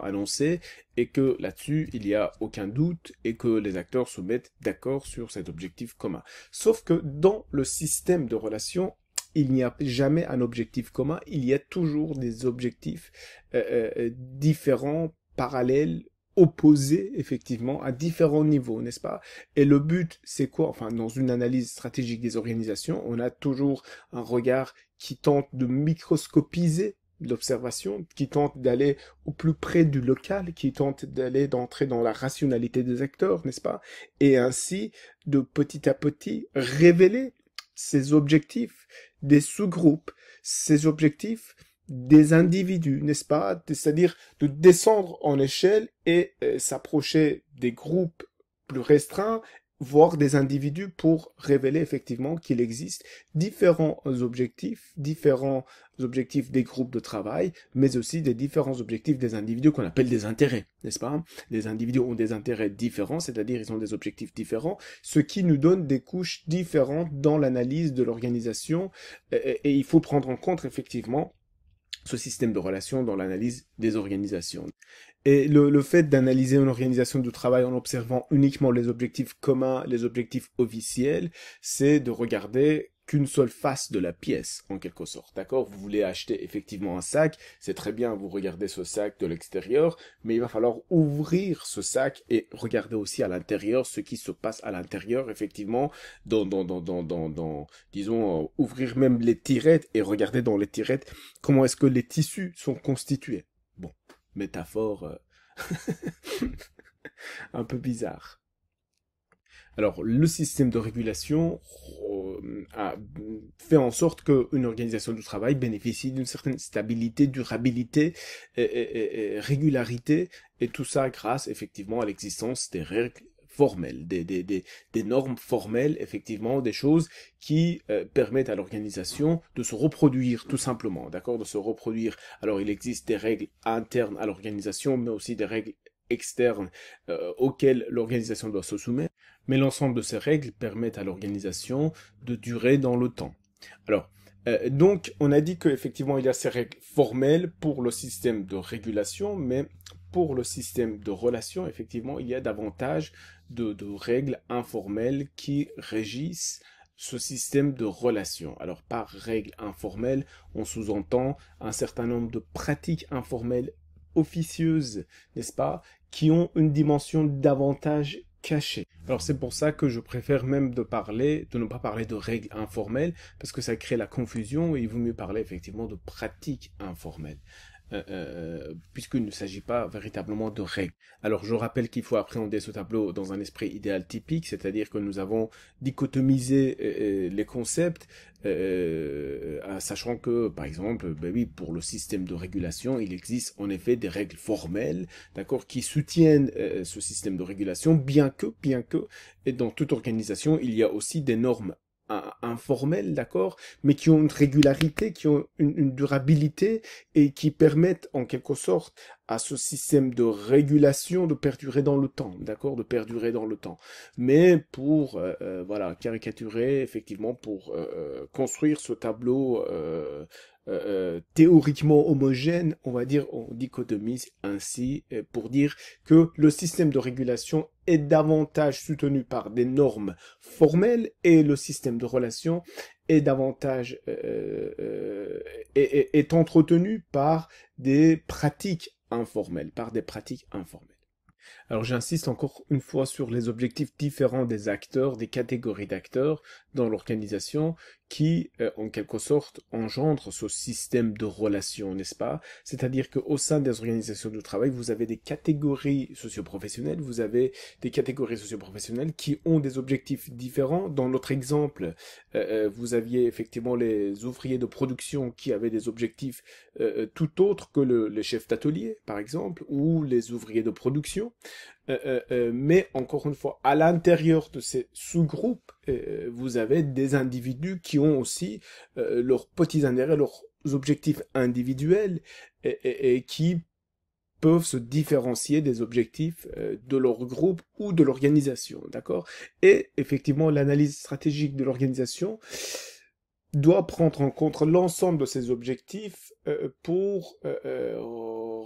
annoncé et que là-dessus, il n'y a aucun doute et que les acteurs se mettent d'accord sur cet objectif commun. Sauf que dans le système de relations, il n'y a jamais un objectif commun, il y a toujours des objectifs différents, parallèles, opposés effectivement à différents niveaux, n'est-ce pas Et le but, c'est quoi Enfin, dans une analyse stratégique des organisations, on a toujours un regard qui tente de microscopiser l'observation, qui tente d'aller au plus près du local, qui tente d'aller d'entrer dans la rationalité des acteurs, n'est-ce pas Et ainsi, de petit à petit, révéler ces objectifs, des sous-groupes, ces objectifs des individus, n'est-ce pas C'est-à-dire de descendre en échelle et euh, s'approcher des groupes plus restreints, voire des individus pour révéler effectivement qu'il existe différents objectifs, différents objectifs des groupes de travail, mais aussi des différents objectifs des individus qu'on appelle des intérêts, n'est-ce pas Les individus ont des intérêts différents, c'est-à-dire ils ont des objectifs différents, ce qui nous donne des couches différentes dans l'analyse de l'organisation, euh, et il faut prendre en compte effectivement ce système de relations dans l'analyse des organisations. Et le, le fait d'analyser une organisation du travail en observant uniquement les objectifs communs, les objectifs officiels, c'est de regarder qu'une seule face de la pièce, en quelque sorte. D'accord Vous voulez acheter effectivement un sac, c'est très bien, vous regardez ce sac de l'extérieur, mais il va falloir ouvrir ce sac et regarder aussi à l'intérieur ce qui se passe à l'intérieur, effectivement, dans, dans, dans, dans, dans, dans disons, euh, ouvrir même les tirettes et regarder dans les tirettes comment est-ce que les tissus sont constitués. Bon, métaphore euh, [LAUGHS] un peu bizarre. Alors, le système de régulation euh, a fait en sorte qu'une organisation du travail bénéficie d'une certaine stabilité, durabilité, et, régularité, et tout ça grâce effectivement à l'existence des règles formelles, des, normes formelles, effectivement, des choses qui euh, permettent à l'organisation de se reproduire, tout simplement, d'accord, de se reproduire. Alors, il existe des règles internes à l'organisation, mais aussi des règles externes euh, auxquelles l'organisation doit se soumettre, mais l'ensemble de ces règles permettent à l'organisation de durer dans le temps. Alors, euh, donc, on a dit qu'effectivement, il y a ces règles formelles pour le système de régulation, mais pour le système de relation, effectivement, il y a davantage de, de règles informelles qui régissent ce système de relation. Alors par règle informelle, on sous-entend un certain nombre de pratiques informelles officieuses, n'est-ce pas, qui ont une dimension davantage cachée. Alors c'est pour ça que je préfère même de parler, de ne pas parler de règles informelles, parce que ça crée la confusion et il vaut mieux parler effectivement de pratiques informelles. Euh, euh, euh, puisqu'il ne s'agit pas véritablement de règles. Alors je rappelle qu'il faut appréhender ce tableau dans un esprit idéal typique, c'est-à-dire que nous avons dichotomisé les concepts, sachant que, par exemple, ben oui, pour le système de régulation, il existe en effet des règles formelles, d'accord, qui soutiennent ce système de régulation, bien que, bien que, et dans toute organisation, il y a aussi des normes informelles, d'accord, mais qui ont une régularité, qui ont une, durabilité et qui permettent en quelque sorte à ce système de régulation de perdurer dans le temps, d'accord, de perdurer dans le temps, mais pour euh, euh, voilà caricaturer effectivement pour euh, construire ce tableau théoriquement homogène, on va dire, on dichotomise ainsi pour dire que le système de régulation est davantage soutenu par des normes formelles et le système de relation est davantage est, est, entretenu par des pratiques informelles, par des pratiques informelles. Alors j'insiste encore une fois sur les objectifs différents des acteurs, des catégories d'acteurs dans l'organisation qui, euh, en quelque sorte, engendrent ce système de relations, n'est-ce pas C'est-à-dire qu'au sein des organisations de travail, vous avez des catégories socioprofessionnelles, vous avez des catégories socioprofessionnelles qui ont des objectifs différents. Dans notre exemple, euh, euh, vous aviez effectivement les ouvriers de production qui avaient des objectifs tout autres que les chefs d'atelier, par exemple, ou les ouvriers de production. Euh, euh, euh, mais encore une fois, à l'intérieur de ces sous-groupes, vous avez des individus qui ont aussi leurs petits intérêts, leurs objectifs individuels et, et qui peuvent se différencier des objectifs de leur groupe ou de l'organisation, d'accord Et effectivement, l'analyse stratégique de l'organisation doit prendre en compte l'ensemble de ces objectifs pour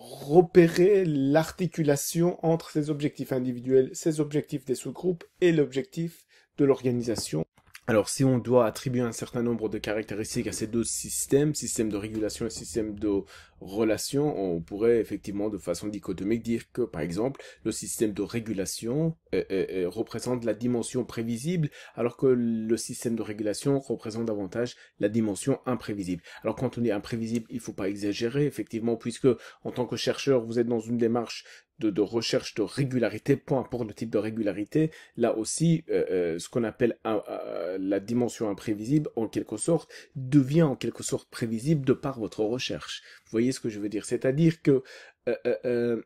repérer l'articulation entre ces objectifs individuels, ces objectifs des sous-groupes et l'objectif de l'organisation. Alors si on doit attribuer un certain nombre de caractéristiques à ces deux systèmes, système de régulation et système de relation, on pourrait effectivement de façon dichotomique dire que, par exemple, le système de régulation euh, euh, euh, représente la dimension prévisible, alors que le système de régulation représente davantage la dimension imprévisible. Alors quand on est imprévisible, il ne faut pas exagérer, effectivement, puisque en tant que chercheur, vous êtes dans une démarche de, recherche de régularité, point importe le type de régularité, là aussi, ce qu'on appelle la dimension imprévisible, en quelque sorte, devient en quelque sorte prévisible de par votre recherche. Vous voyez ce que je veux dire C'est-à-dire que euh, euh, euh,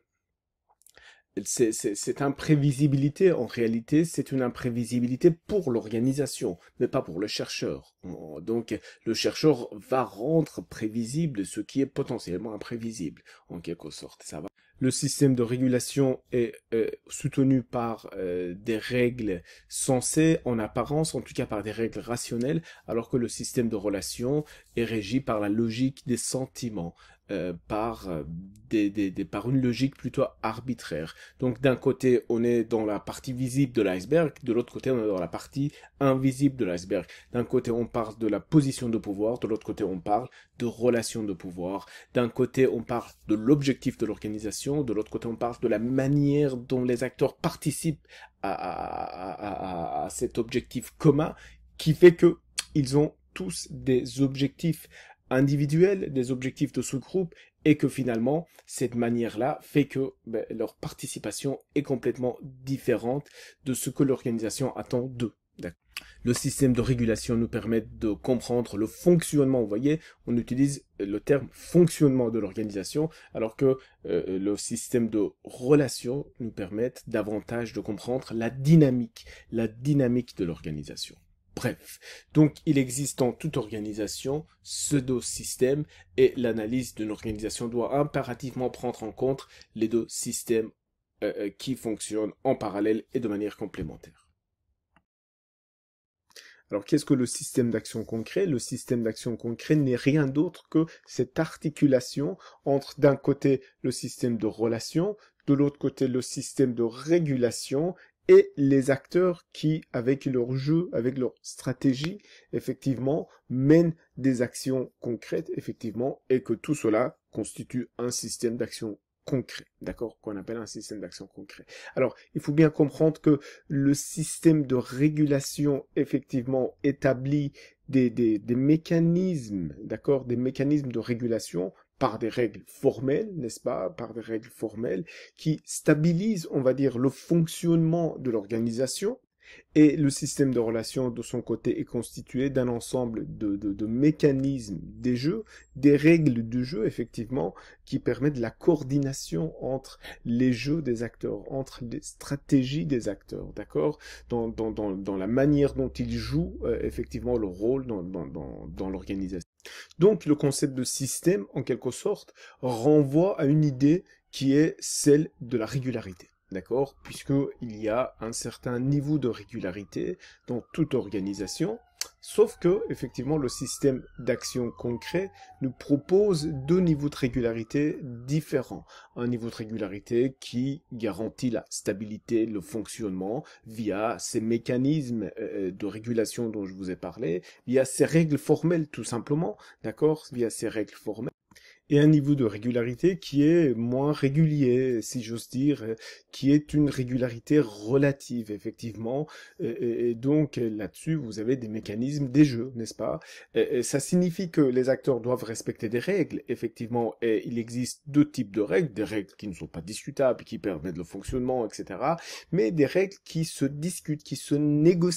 cette imprévisibilité, en réalité, c'est une imprévisibilité pour l'organisation, mais pas pour le chercheur. Donc, le chercheur va rendre prévisible ce qui est potentiellement imprévisible, en quelque sorte. Ça va. Le système de régulation est soutenu par des règles sensées, en apparence, en tout cas par des règles rationnelles, alors que le système de relation est régi par la logique des sentiments. Euh, par, euh, par une logique plutôt arbitraire. Donc d'un côté, on est dans la partie visible de l'iceberg, de l'autre côté, on est dans la partie invisible de l'iceberg. D'un côté, on parle de la position de pouvoir, de l'autre côté, on parle de relations de pouvoir. D'un côté, on parle de l'objectif de l'organisation, de l'autre côté, on parle de la manière dont les acteurs participent à, à cet objectif commun qui fait que ils ont tous des objectifs individuels des objectifs de sous-groupe et que finalement, cette manière-là fait que ben, leur participation est complètement différente de ce que l'organisation attend d'eux. Le système de régulation nous permet de comprendre le fonctionnement. Vous voyez, on utilise le terme fonctionnement de l'organisation, alors que euh, le système de relation nous permet davantage de comprendre la dynamique, la dynamique de l'organisation. Bref, donc il existe en toute organisation ce dos système et l'analyse d'une organisation doit impérativement prendre en compte les deux systèmes euh, euh, qui fonctionnent en parallèle et de manière complémentaire. Alors qu'est-ce que le système d'action concret Le système d'action concret n'est rien d'autre que cette articulation entre d'un côté le système de relation, de l'autre côté le système de régulation et les acteurs qui, avec leur jeu, avec leur stratégie, effectivement, mènent des actions concrètes, effectivement, et que tout cela constitue un système d'action concret, d'accord, qu'on appelle un système d'action concret. Alors, il faut bien comprendre que le système de régulation, effectivement, établit des, des, des mécanismes, d'accord, des mécanismes de régulation, par des règles formelles, n'est-ce pas, par des règles formelles qui stabilisent, on va dire, le fonctionnement de l'organisation, et le système de relations, de son côté est constitué d'un ensemble de, mécanismes des jeux, des règles du jeu effectivement, qui permettent la coordination entre les jeux des acteurs, entre les stratégies des acteurs, d'accord dans, la manière dont ils jouent euh, effectivement leur rôle dans l'organisation. Donc le concept de système, en quelque sorte, renvoie à une idée qui est celle de la régularité. D'accord Puisqu'il y a un certain niveau de régularité dans toute organisation, sauf que, effectivement, le système d'action concret nous propose deux niveaux de régularité différents. Un niveau de régularité qui garantit la stabilité, le fonctionnement via ces mécanismes euh, euh, de régulation dont je vous ai parlé, via ces règles formelles tout simplement, d'accord Via ces règles formelles et un niveau de régularité qui est moins régulier, si j'ose dire, qui est une régularité relative, effectivement. Et, donc là-dessus, vous avez des mécanismes des jeux, n'est-ce pas Ça signifie que les acteurs doivent respecter des règles, effectivement. Et il existe deux types de règles, des règles qui ne sont pas discutables, qui permettent le fonctionnement, etc. Mais des règles qui se discutent, qui se négocient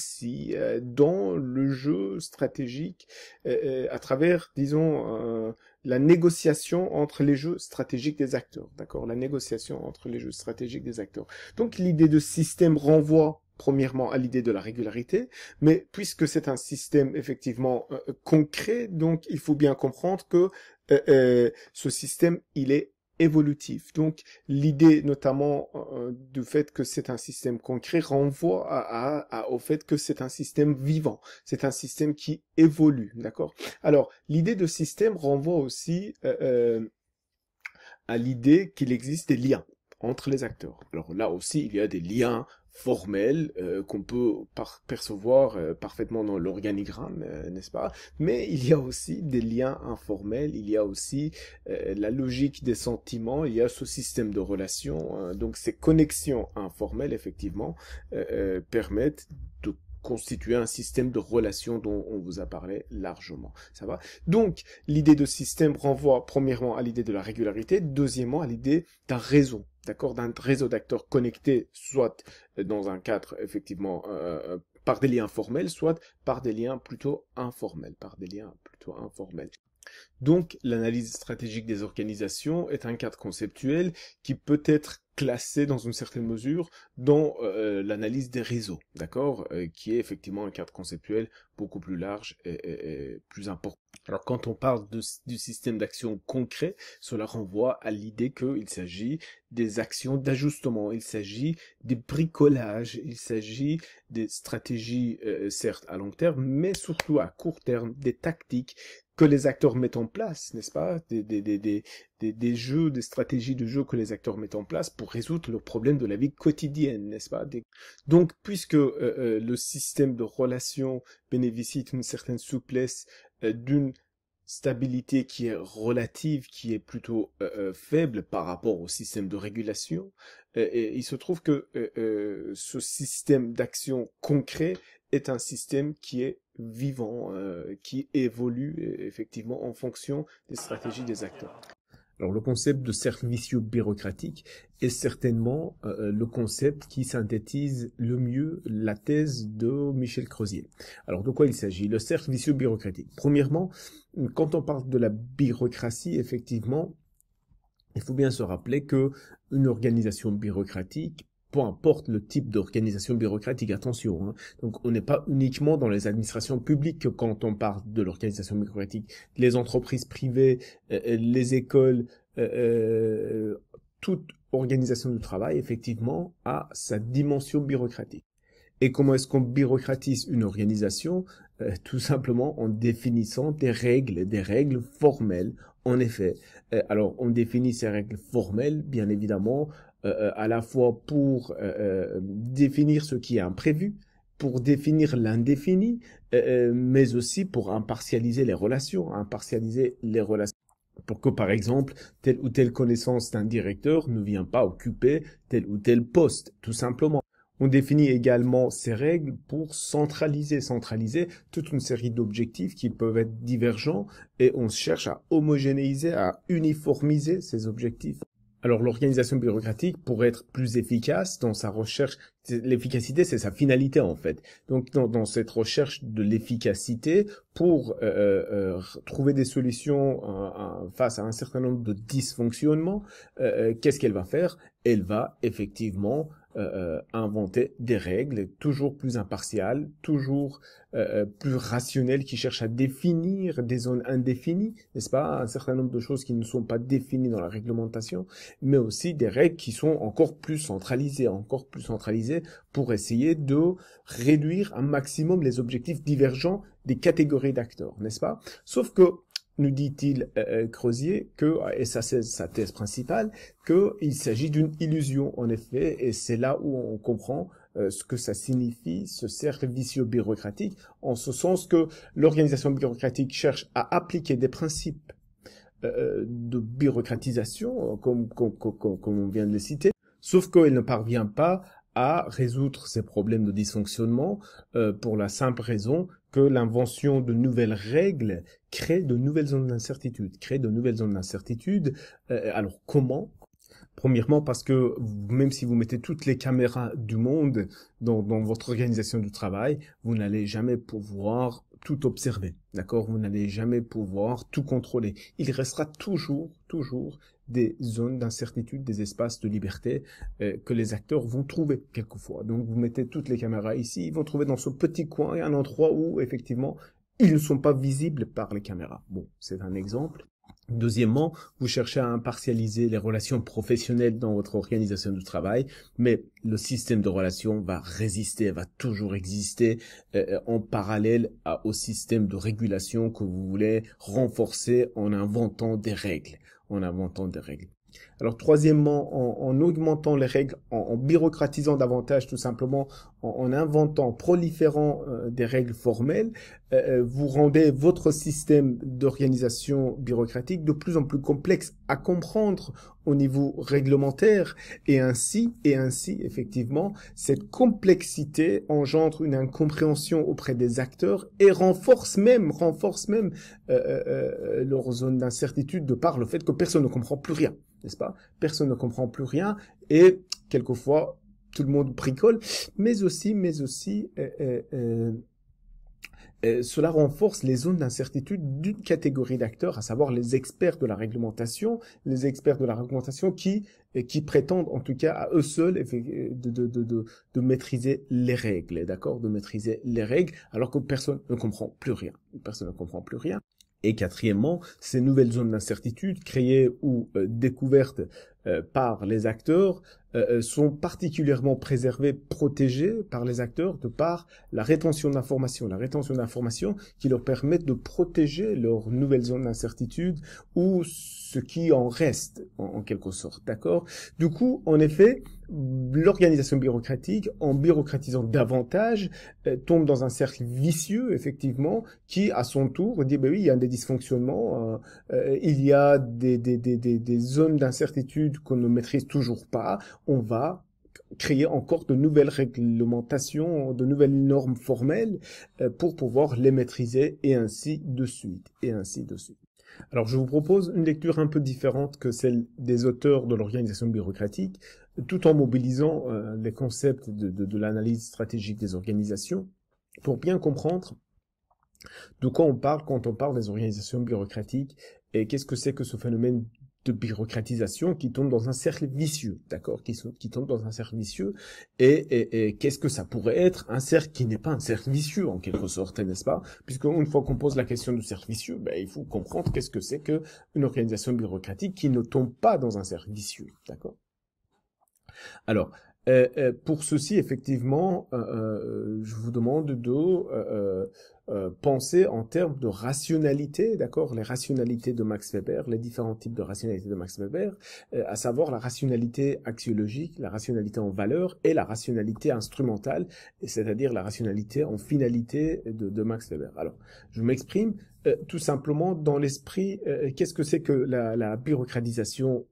euh, dans le jeu stratégique euh, euh, à travers, disons, un, la négociation entre les jeux stratégiques des acteurs. D'accord La négociation entre les jeux stratégiques des acteurs. Donc l'idée de système renvoie premièrement à l'idée de la régularité, mais puisque c'est un système effectivement euh, euh, concret, donc il faut bien comprendre que euh, ce système, il est évolutif. Donc l'idée notamment euh, euh, du fait que c'est un système concret renvoie au fait que c'est un système vivant, c'est un système qui évolue, d'accord Alors l'idée de système renvoie aussi euh, à l'idée qu'il existe des liens entre les acteurs. Alors là aussi, il y a des liens formelle euh, qu'on peut percevoir euh, parfaitement dans l'organigramme, euh, n'est-ce pas Mais il y a aussi des liens informels, il y a aussi la logique des sentiments, il y a ce système de relations. Hein. donc ces connexions informelles, effectivement, permettent de constituer un système de relations dont on vous a parlé largement. Ça va Donc, l'idée de système renvoie premièrement à l'idée de la régularité, deuxièmement à l'idée d'un réseau, d'accord D'un réseau d'acteurs connectés, soit dans un cadre effectivement euh, euh, par des liens formels, soit par des liens plutôt informels, par des liens plutôt informels. Donc l'analyse stratégique des organisations est un cadre conceptuel qui peut être classé dans une certaine mesure dans euh, l'analyse des réseaux, d'accord, euh, qui est effectivement un cadre conceptuel beaucoup plus large et, plus important. Alors quand on parle du système d'action concret, cela renvoie à l'idée qu'il s'agit des actions d'ajustement, il s'agit des bricolages, il s'agit des stratégies, euh, certes à long terme, mais surtout à court terme, des tactiques que les acteurs mettent en place, n'est-ce pas des, des, des, des, jeux, des stratégies de jeu que les acteurs mettent en place pour résoudre le problème de la vie quotidienne, n'est-ce pas Donc, puisque euh, euh, le système de relations bénéficie d'une certaine souplesse, euh, d'une stabilité qui est relative, qui est plutôt faible par rapport au système de régulation. et il se trouve que ce système d'action concret est un système qui est vivant, euh, qui évolue euh, effectivement en fonction des stratégies des acteurs. Alors le concept de vicieux bureaucratique est certainement euh, le concept qui synthétise le mieux la thèse de Michel Crozier. Alors de quoi il s'agit Le vicieux bureaucratique. Premièrement, quand on parle de la bureaucratie, effectivement, il faut bien se rappeler que une organisation bureaucratique peu importe le type d'organisation bureaucratique, attention. Hein. Donc on n'est pas uniquement dans les administrations publiques quand on parle de l'organisation bureaucratique. Les entreprises privées, euh, euh, les écoles, euh, toute organisation de travail, effectivement, a sa dimension bureaucratique. Et comment est-ce qu'on bureaucratise une organisation Tout simplement en définissant des règles, des règles formelles. En effet, alors on définit ces règles formelles, bien évidemment, euh, euh, à la fois pour euh, définir ce qui est imprévu, pour définir l'indéfini, mais aussi pour impartialiser les relations, impartialiser les relations pour que par exemple telle ou telle connaissance d'un directeur ne vient pas occuper tel ou tel poste, tout simplement. On définit également ces règles pour centraliser, centraliser toute une série d'objectifs qui peuvent être divergents et on cherche à homogénéiser, à uniformiser ces objectifs. Alors l'organisation bureaucratique, pour être plus efficace dans sa recherche, l'efficacité c'est sa finalité en fait. Donc dans, cette recherche de l'efficacité, pour euh, euh, euh, trouver des solutions face à un certain nombre de dysfonctionnements, qu'est-ce qu'elle va faire Elle va effectivement euh, euh, inventer des règles toujours plus impartiales, toujours euh, plus rationnelles, qui cherchent à définir des zones indéfinies, n'est-ce pas Un certain nombre de choses qui ne sont pas définies dans la réglementation, mais aussi des règles qui sont encore plus centralisées, encore plus centralisées pour essayer de réduire un maximum les objectifs divergents des catégories d'acteurs, n'est-ce pas Sauf que nous dit-il euh, euh, Crozier, que, et ça c'est sa thèse principale, qu'il s'agit d'une illusion en effet, et c'est là où on comprend euh, ce que ça signifie, ce service vicieux bureaucratique, en ce sens que l'organisation bureaucratique cherche à appliquer des principes de bureaucratisation, comme, on vient de le citer, sauf qu'elle ne parvient pas à résoudre ces problèmes de dysfonctionnement euh, pour la simple raison que l'invention de nouvelles règles crée de nouvelles zones d'incertitude, crée de nouvelles zones d'incertitude. Euh, alors comment Premièrement, parce que même si vous mettez toutes les caméras du monde dans, dans votre organisation du travail, vous n'allez jamais pouvoir tout observer, d'accord Vous n'allez jamais pouvoir tout contrôler. Il restera toujours, toujours des zones d'incertitude, des espaces de liberté euh, que les acteurs vont trouver quelquefois. Donc vous mettez toutes les caméras ici, ils vont trouver dans ce petit coin un endroit où effectivement ils ne sont pas visibles par les caméras. Bon, c'est un exemple, Deuxièmement, vous cherchez à impartialiser les relations professionnelles dans votre organisation de travail, mais le système de relations va résister, va toujours exister euh, euh, en parallèle au système de régulation que vous voulez renforcer en inventant des règles, en inventant des règles. Alors troisièmement, en, augmentant les règles, en, bureaucratisant davantage tout simplement, en, inventant, proliférant euh, des règles formelles, euh, euh, vous rendez votre système d'organisation bureaucratique de plus en plus complexe à comprendre au niveau réglementaire et ainsi et ainsi effectivement cette complexité engendre une incompréhension auprès des acteurs et renforce même renforce même leur zone d'incertitude de par le fait que personne ne comprend plus rien n'est-ce pas Personne ne comprend plus rien et quelquefois tout le monde bricole, mais aussi, mais aussi, euh, euh, euh, cela renforce les zones d'incertitude d'une catégorie d'acteurs, à savoir les experts de la réglementation, les experts de la réglementation qui, qui prétendent en tout cas à eux seuls de, de, de, de maîtriser les règles, d'accord, de maîtriser les règles, alors que personne ne comprend plus rien, personne ne comprend plus rien. Et quatrièmement, ces nouvelles zones d'incertitude créées ou euh, découvertes euh, par les acteurs euh, sont particulièrement préservées, protégées par les acteurs de par la rétention d'informations, la rétention d'informations qui leur permettent de protéger leurs nouvelles zones d'incertitude ou ce qui en reste en quelque sorte, d'accord Du coup, en effet, l'organisation bureaucratique, en bureaucratisant davantage, euh, tombe dans un cercle vicieux, effectivement, qui, à son tour, dit, bah oui, il y a des dysfonctionnements, hein. euh, il y a des, des, des, des zones d'incertitude qu'on ne maîtrise toujours pas, on va créer encore de nouvelles réglementations, de nouvelles normes formelles euh, pour pouvoir les maîtriser et ainsi de suite, et ainsi de suite. Alors je vous propose une lecture un peu différente que celle des auteurs de l'organisation bureaucratique, tout en mobilisant euh, les concepts de, de l'analyse stratégique des organisations pour bien comprendre de quoi on parle quand on parle des organisations bureaucratiques et qu'est-ce que c'est que ce phénomène de bureaucratisation qui tombe dans un cercle vicieux, d'accord, qui, tombe dans un cercle vicieux. Et, qu'est-ce que ça pourrait être Un cercle qui n'est pas un cercle vicieux en quelque sorte, n'est-ce pas Puisque une fois qu'on pose la question du cercle vicieux, ben, il faut comprendre qu'est-ce que c'est qu'une organisation bureaucratique qui ne tombe pas dans un cercle vicieux, d'accord Alors, euh, euh, pour ceci, effectivement, euh, je vous demande de penser en termes de rationalité, d'accord Les rationalités de Max Weber, les différents types de rationalité de Max Weber, à savoir la rationalité axiologique, la rationalité en valeur et la rationalité instrumentale, c'est-à-dire la rationalité en finalité de, Max Weber. Alors, je m'exprime tout simplement dans l'esprit, qu'est-ce que c'est que la bureaucratisation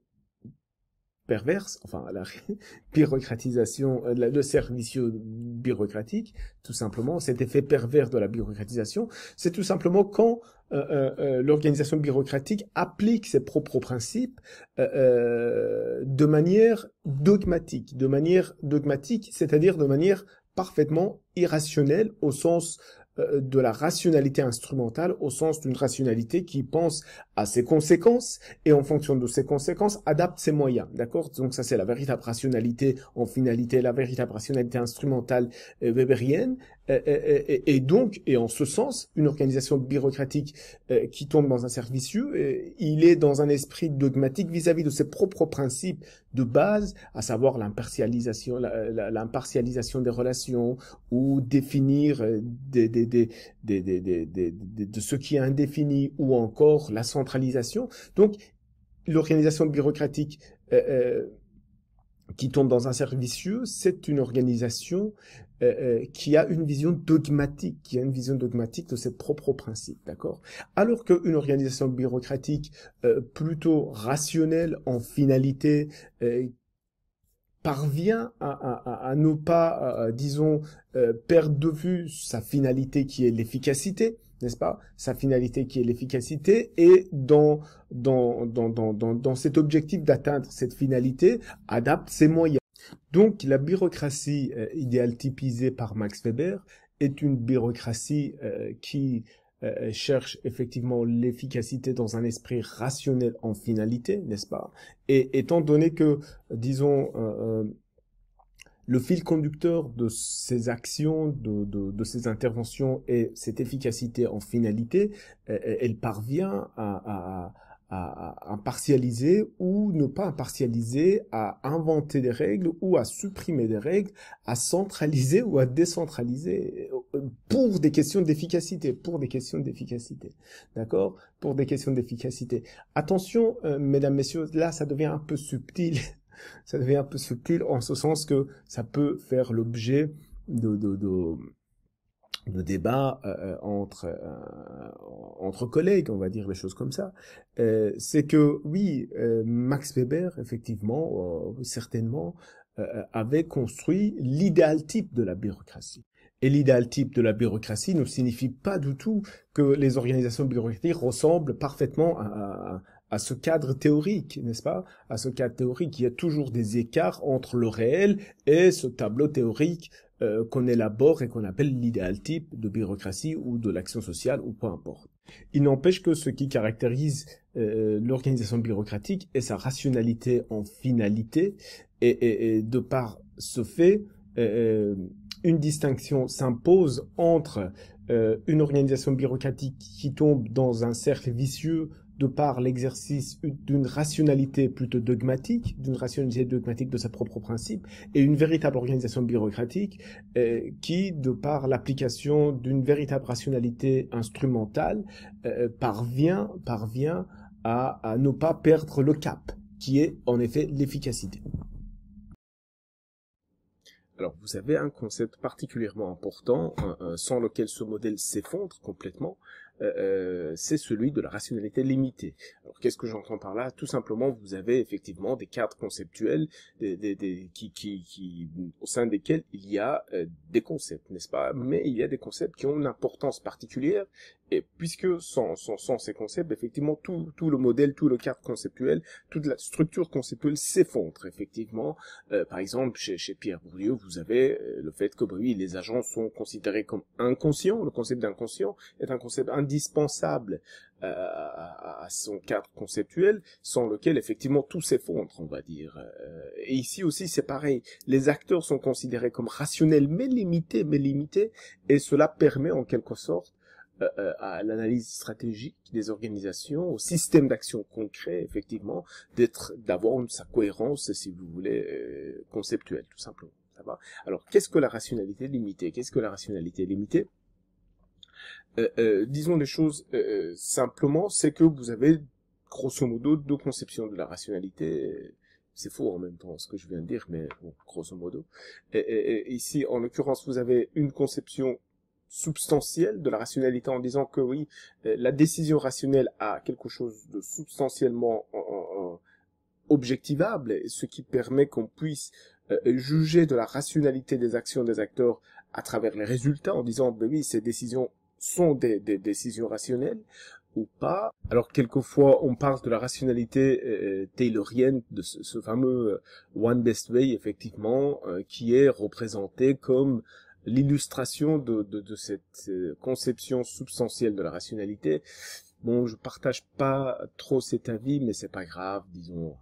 perverse, enfin la [LAUGHS] bureaucratisation, euh, le service bureaucratique, tout simplement, cet effet pervers de la bureaucratisation, c'est tout simplement quand euh, euh, l'organisation bureaucratique applique ses propres principes de manière dogmatique, de manière dogmatique, c'est-à-dire de manière parfaitement irrationnelle au sens euh, de la rationalité instrumentale au sens d'une rationalité qui pense à ses conséquences et en fonction de ses conséquences adapte ses moyens. D'accord Donc ça c'est la véritable rationalité en finalité, la véritable rationalité instrumentale euh, weberienne. Euh, et, donc, et en ce sens, une organisation bureaucratique qui tombe dans un cercle il est dans un esprit dogmatique vis-à-vis de ses propres principes de base, à savoir l'impartialisation, l'impartialisation des relations ou définir des de ce qui est indéfini ou encore la centralisation. Donc, l'organisation bureaucratique euh, euh, qui tombe dans un servicieux, c'est une organisation euh, qui a une vision dogmatique, qui a une vision dogmatique de ses propres principes, d'accord Alors qu'une organisation bureaucratique plutôt rationnelle en finalité, parvient à, ne pas, disons, euh, perdre de vue sa finalité qui est l'efficacité, n'est-ce pas Sa finalité qui est l'efficacité et dans dans, dans, dans, dans cet objectif d'atteindre cette finalité, adapte ses moyens. Donc la bureaucratie euh, idéale typisée par Max Weber est une bureaucratie euh, qui euh, cherche effectivement l'efficacité dans un esprit rationnel en finalité, n'est-ce pas Et étant donné que, disons, euh, euh, le fil conducteur de ces actions, de, de, de, ces interventions et cette efficacité en finalité, elle parvient à à, impartialiser ou ne pas impartialiser, à inventer des règles ou à supprimer des règles, à centraliser ou à décentraliser euh, pour des questions d'efficacité, pour des questions d'efficacité, d'accord Pour des questions d'efficacité. Attention, euh, mesdames, messieurs, là, ça devient un peu subtil. [LAUGHS] ça devient un peu subtil en ce sens que ça peut faire l'objet de, de, de de débat euh, euh, entre euh, entre collègues, on va dire les choses comme ça, c'est que oui, Max Weber effectivement, certainement, avait construit l'idéal type de la bureaucratie. Et l'idéal type de la bureaucratie ne signifie pas du tout que les organisations bureaucratiques ressemblent parfaitement à, à à ce cadre théorique, n'est-ce pas À ce cadre théorique, il y a toujours des écarts entre le réel et ce tableau théorique euh, qu'on élabore et qu'on appelle l'idéal type de bureaucratie ou de l'action sociale ou peu importe. Il n'empêche que ce qui caractérise euh, l'organisation bureaucratique est sa rationalité en finalité et, de par ce fait, euh, une distinction s'impose entre une organisation bureaucratique qui tombe dans un cercle vicieux de par l'exercice d'une rationalité plutôt dogmatique, d'une rationalité dogmatique de sa propre principe, et une véritable organisation bureaucratique euh, qui, de par l'application d'une véritable rationalité instrumentale, euh, parvient, parvient à, ne pas perdre le cap, qui est en effet l'efficacité. Alors vous avez un concept particulièrement important euh, sans lequel ce modèle s'effondre complètement, euh, euh, c'est celui de la rationalité limitée. Alors qu'est-ce que j'entends par là Tout simplement, vous avez effectivement des cadres conceptuels des, qui, au sein desquels il y a euh, des concepts, n'est-ce pas Mais il y a des concepts qui ont une importance particulière et puisque sans, ces concepts, effectivement, tout, tout le modèle, tout le cadre conceptuel, toute la structure conceptuelle s'effondre, effectivement. Euh, par exemple, chez, Pierre Bourdieu, vous avez euh, le fait que, bah, oui, les agents sont considérés comme inconscients. Le concept d'inconscient est un concept indispensable euh, à, à, son cadre conceptuel, sans lequel, effectivement, tout s'effondre, on va dire. et ici aussi, c'est pareil. Les acteurs sont considérés comme rationnels, mais limités, mais limités, et cela permet, en quelque sorte, euh, euh, à l'analyse stratégique des organisations, au système d'action concret, effectivement, d'être, d'avoir sa cohérence, si vous voulez, euh, conceptuelle, tout simplement. Alors, qu'est-ce que la rationalité limitée Qu'est-ce que la rationalité limitée euh, euh, Disons les choses simplement, c'est que vous avez grosso modo deux conceptions de la rationalité c'est faux en même temps ce que je viens de dire, mais grosso modo. Et, ici, en l'occurrence, vous avez une conception substantiel de la rationalité en disant que oui, euh, la décision rationnelle a quelque chose de substantiellement objectivable, ce qui permet qu'on puisse euh, juger de la rationalité des actions des acteurs à travers les résultats en disant, ben oui, ces décisions sont des, décisions rationnelles ou pas. Alors quelquefois on parle de la rationalité euh, taylorienne, de ce, fameux One Best Way effectivement, qui est représenté comme l'illustration de, de, de, cette euh, conception substantielle de la rationalité. Bon, je partage pas trop cet avis, mais c'est pas grave, disons,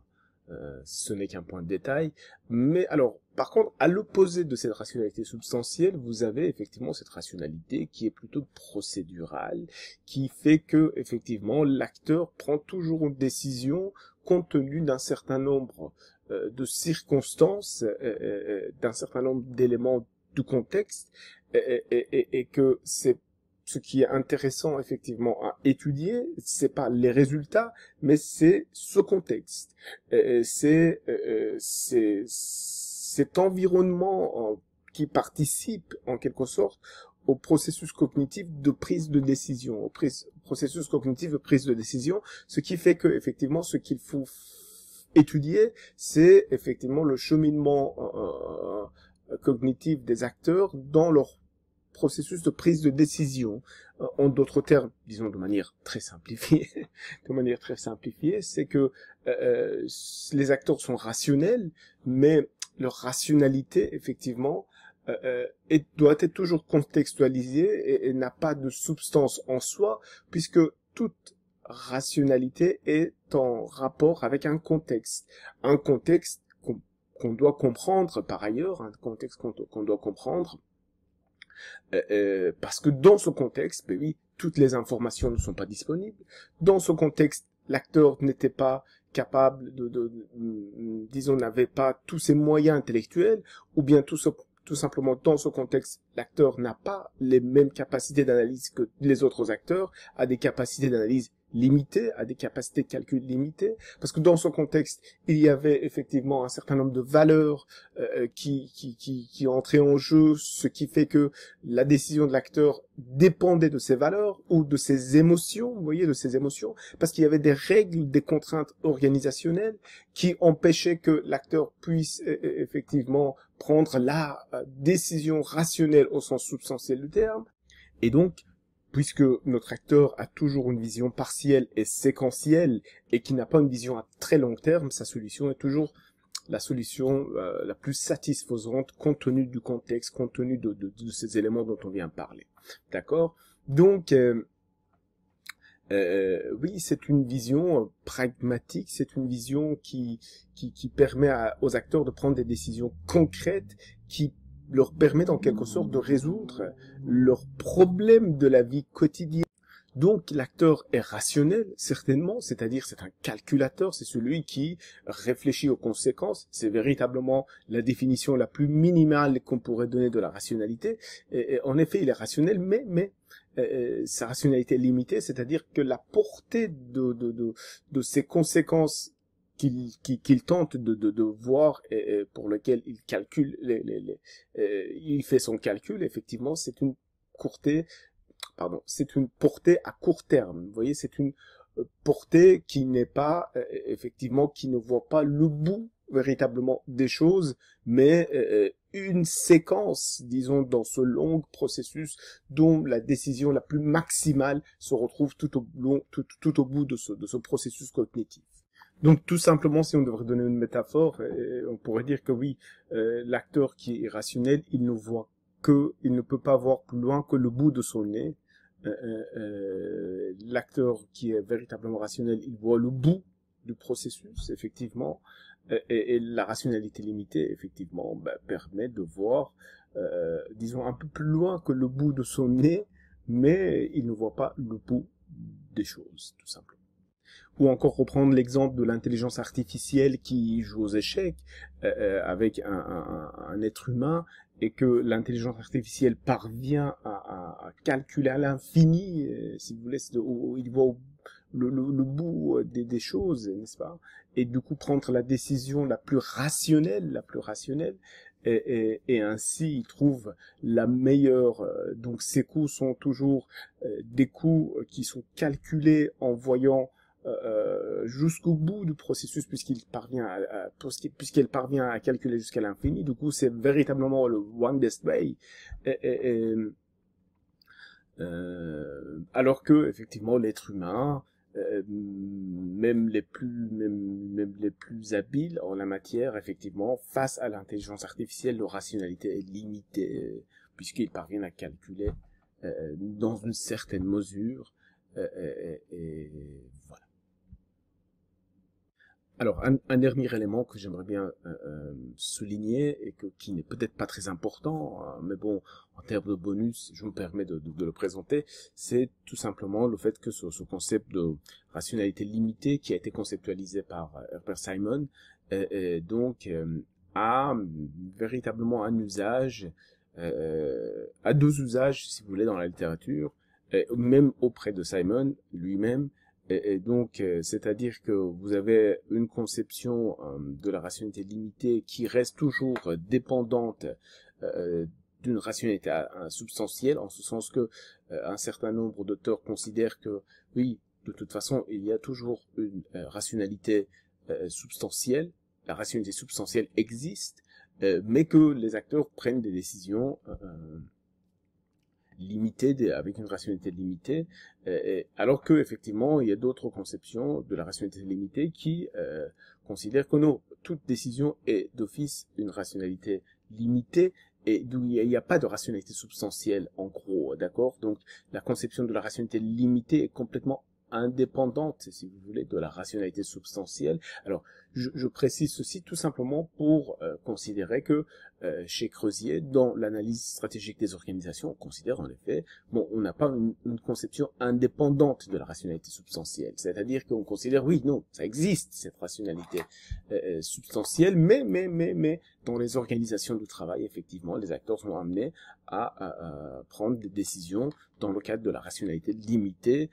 euh, ce n'est qu'un point de détail. Mais alors, par contre, à l'opposé de cette rationalité substantielle, vous avez effectivement cette rationalité qui est plutôt procédurale, qui fait que effectivement l'acteur prend toujours une décision compte tenu d'un certain nombre euh, de circonstances, euh, euh, d'un certain nombre d'éléments du contexte et, et, et, que c'est ce qui est intéressant effectivement à étudier, c'est pas les résultats, mais c'est ce contexte, euh, euh, c'est cet environnement qui participe en quelque sorte au processus cognitif de prise de décision, au processus cognitif de prise de décision, ce qui fait que effectivement ce qu'il faut étudier, c'est effectivement le cheminement euh, euh, cognitive des acteurs dans leur processus de prise de décision. Euh, en d'autres termes, disons de manière très simplifiée, [LAUGHS] de manière très simplifiée, c'est que euh, les acteurs sont rationnels, mais leur rationalité, effectivement, doit être toujours contextualisée et n'a pas de substance en soi, puisque toute rationalité est en rapport avec un contexte. Un contexte qu'on doit comprendre par ailleurs, un contexte qu'on doit comprendre, euh, euh, parce que dans ce contexte, ben oui, toutes les informations ne sont pas disponibles. Dans ce contexte, l'acteur n'était pas capable de, disons, n'avait pas tous ses moyens intellectuels, ou bien tout, tout simplement dans ce contexte, l'acteur n'a pas les mêmes capacités d'analyse que les autres acteurs, a des capacités d'analyse limité, à des capacités de calcul limitées, parce que dans son contexte, il y avait effectivement un certain nombre de valeurs euh, euh, qui, qui, qui, qui entraient en jeu, ce qui fait que la décision de l'acteur dépendait de ses valeurs ou de ses émotions, vous voyez, de ses émotions, parce qu'il y avait des règles, des contraintes organisationnelles qui empêchaient que l'acteur puisse euh, effectivement prendre la décision rationnelle au sens substantiel du terme. Et donc, puisque notre acteur a toujours une vision partielle et séquentielle et qui n'a pas une vision à très long terme, sa solution est toujours la solution euh, la plus satisfaisante compte tenu du contexte, compte tenu de, ces éléments dont on vient de parler. D'accord Donc, euh, euh, oui, c'est une vision pragmatique, c'est une vision qui, qui, permet aux acteurs de prendre des décisions concrètes qui leur permet, en quelque sorte de résoudre leurs problèmes de la vie quotidienne. Donc l'acteur est rationnel, certainement, c'est-à-dire c'est un calculateur, c'est celui qui réfléchit aux conséquences, c'est véritablement la définition la plus minimale qu'on pourrait donner de la rationalité. Et, en effet, il est rationnel, mais, mais euh, euh, sa rationalité est limitée, c'est-à-dire que la portée de, de, de, de ses conséquences qu'il tente de, de, voir et, euh, euh, pour lequel il calcule, les, euh, il fait son calcul, effectivement, c'est une courtée, pardon, c'est une portée à court terme. Vous voyez, c'est une portée qui n'est pas, effectivement, qui ne voit pas le bout véritablement des choses, mais une séquence, disons, dans ce long processus dont la décision la plus maximale se retrouve tout au long, tout, tout au bout de ce, de ce processus cognitif. Donc tout simplement, si on devrait donner une métaphore, euh, on pourrait dire que oui, euh, l'acteur qui est rationnel, il ne voit que, il ne peut pas voir plus loin que le bout de son nez. Euh, l'acteur qui est véritablement rationnel, il voit le bout du processus, effectivement. Et, la rationalité limitée, effectivement, bah, permet de voir, disons, un peu plus loin que le bout de son nez, mais il ne voit pas le bout des choses, tout simplement ou encore reprendre l'exemple de l'intelligence artificielle qui joue aux échecs euh, euh avec un, être humain et que l'intelligence artificielle parvient à, calculer à l'infini, euh, si vous voulez, il voit le, bout euh, des, des choses, n'est-ce pas Et du coup prendre la décision la plus rationnelle, la plus rationnelle, et, et, et, ainsi il trouve la meilleure. Donc ces coups sont toujours des coups qui sont calculés en voyant euh, jusqu'au bout du processus puisqu'il parvient à, puisqu'elle parvient à calculer jusqu'à l'infini. Du coup, c'est véritablement le one best way. Euh, alors que effectivement, l'être humain, euh, même les plus même, même, les plus habiles en la matière, effectivement, face à l'intelligence artificielle, leur rationalité est limitée puisqu'ils parviennent à calculer dans une certaine mesure. et voilà. Alors, un, dernier élément que j'aimerais bien euh, euh, souligner et que, qui n'est peut-être pas très important, hein, mais bon, en termes de bonus, je me permets de, le présenter, c'est tout simplement le fait que ce, concept de rationalité limitée qui a été conceptualisé par euh, Herbert Simon, donc a véritablement un usage, a deux usages, si vous voulez, dans la littérature, et même auprès de Simon lui-même, et, donc, euh, c'est-à-dire que vous avez une conception euh, de la rationalité limitée qui reste toujours dépendante euh, d'une rationalité substantielle, en ce sens que un certain nombre d'auteurs considèrent que, oui, de toute façon, il y a toujours une rationalité substantielle, la rationalité substantielle existe, mais que les acteurs prennent des décisions limitée, avec une rationalité limitée, euh, alors que effectivement il y a d'autres conceptions de la rationalité limitée qui euh, considèrent que non, toute décision est d'office une rationalité limitée et d'où il n'y a, pas de rationalité substantielle en gros, d'accord Donc la conception de la rationalité limitée est complètement indépendante, si vous voulez, de la rationalité substantielle. Alors je, je précise ceci tout simplement pour euh, considérer que euh, chez Creusier, dans l'analyse stratégique des organisations, on considère en effet, bon, on n'a pas une, conception indépendante de la rationalité substantielle. C'est-à-dire qu'on considère, oui, non, ça existe cette rationalité euh, euh substantielle, mais, mais, mais, mais, dans les organisations du travail, effectivement, les acteurs sont amenés à, prendre des décisions dans le cadre de la rationalité limitée,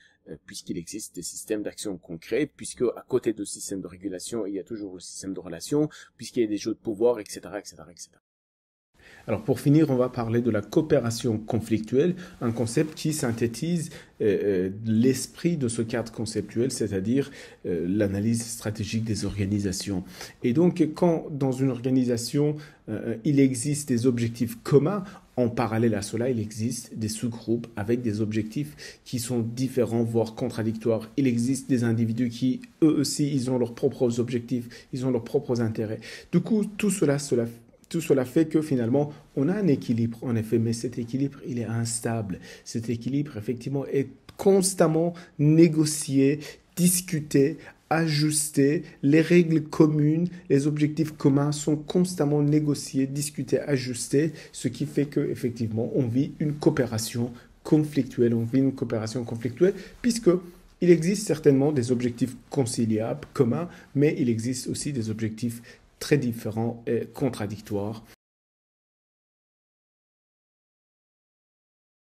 puisqu'il existe des systèmes d'action concrets, puisque à côté de systèmes de régulation, il y a toujours au système de relations, puisqu'il y a des jeux de pouvoir, etc., etc., etc. Alors pour finir, on va parler de la coopération conflictuelle, un concept qui synthétise euh, euh, l'esprit de ce cadre conceptuel, c'est-à-dire euh, l'analyse stratégique des organisations. Et donc quand dans une organisation il existe des objectifs communs, en parallèle à cela, il existe des sous-groupes avec des objectifs qui sont différents, voire contradictoires. Il existe des individus qui, eux aussi, ils ont leurs propres objectifs, ils ont leurs propres intérêts. Du coup, tout cela, tout cela fait que finalement, on a un équilibre, en effet, mais cet équilibre, il est instable. Cet équilibre, effectivement, est constamment négocié, discuté ajustés, les règles communes, les objectifs communs sont constamment négociés, discutés, ajustés, ce qui fait que effectivement on vit une coopération conflictuelle, on vit une coopération conflictuelle puisque il existe certainement des objectifs conciliables communs, mais il existe aussi des objectifs très différents et contradictoires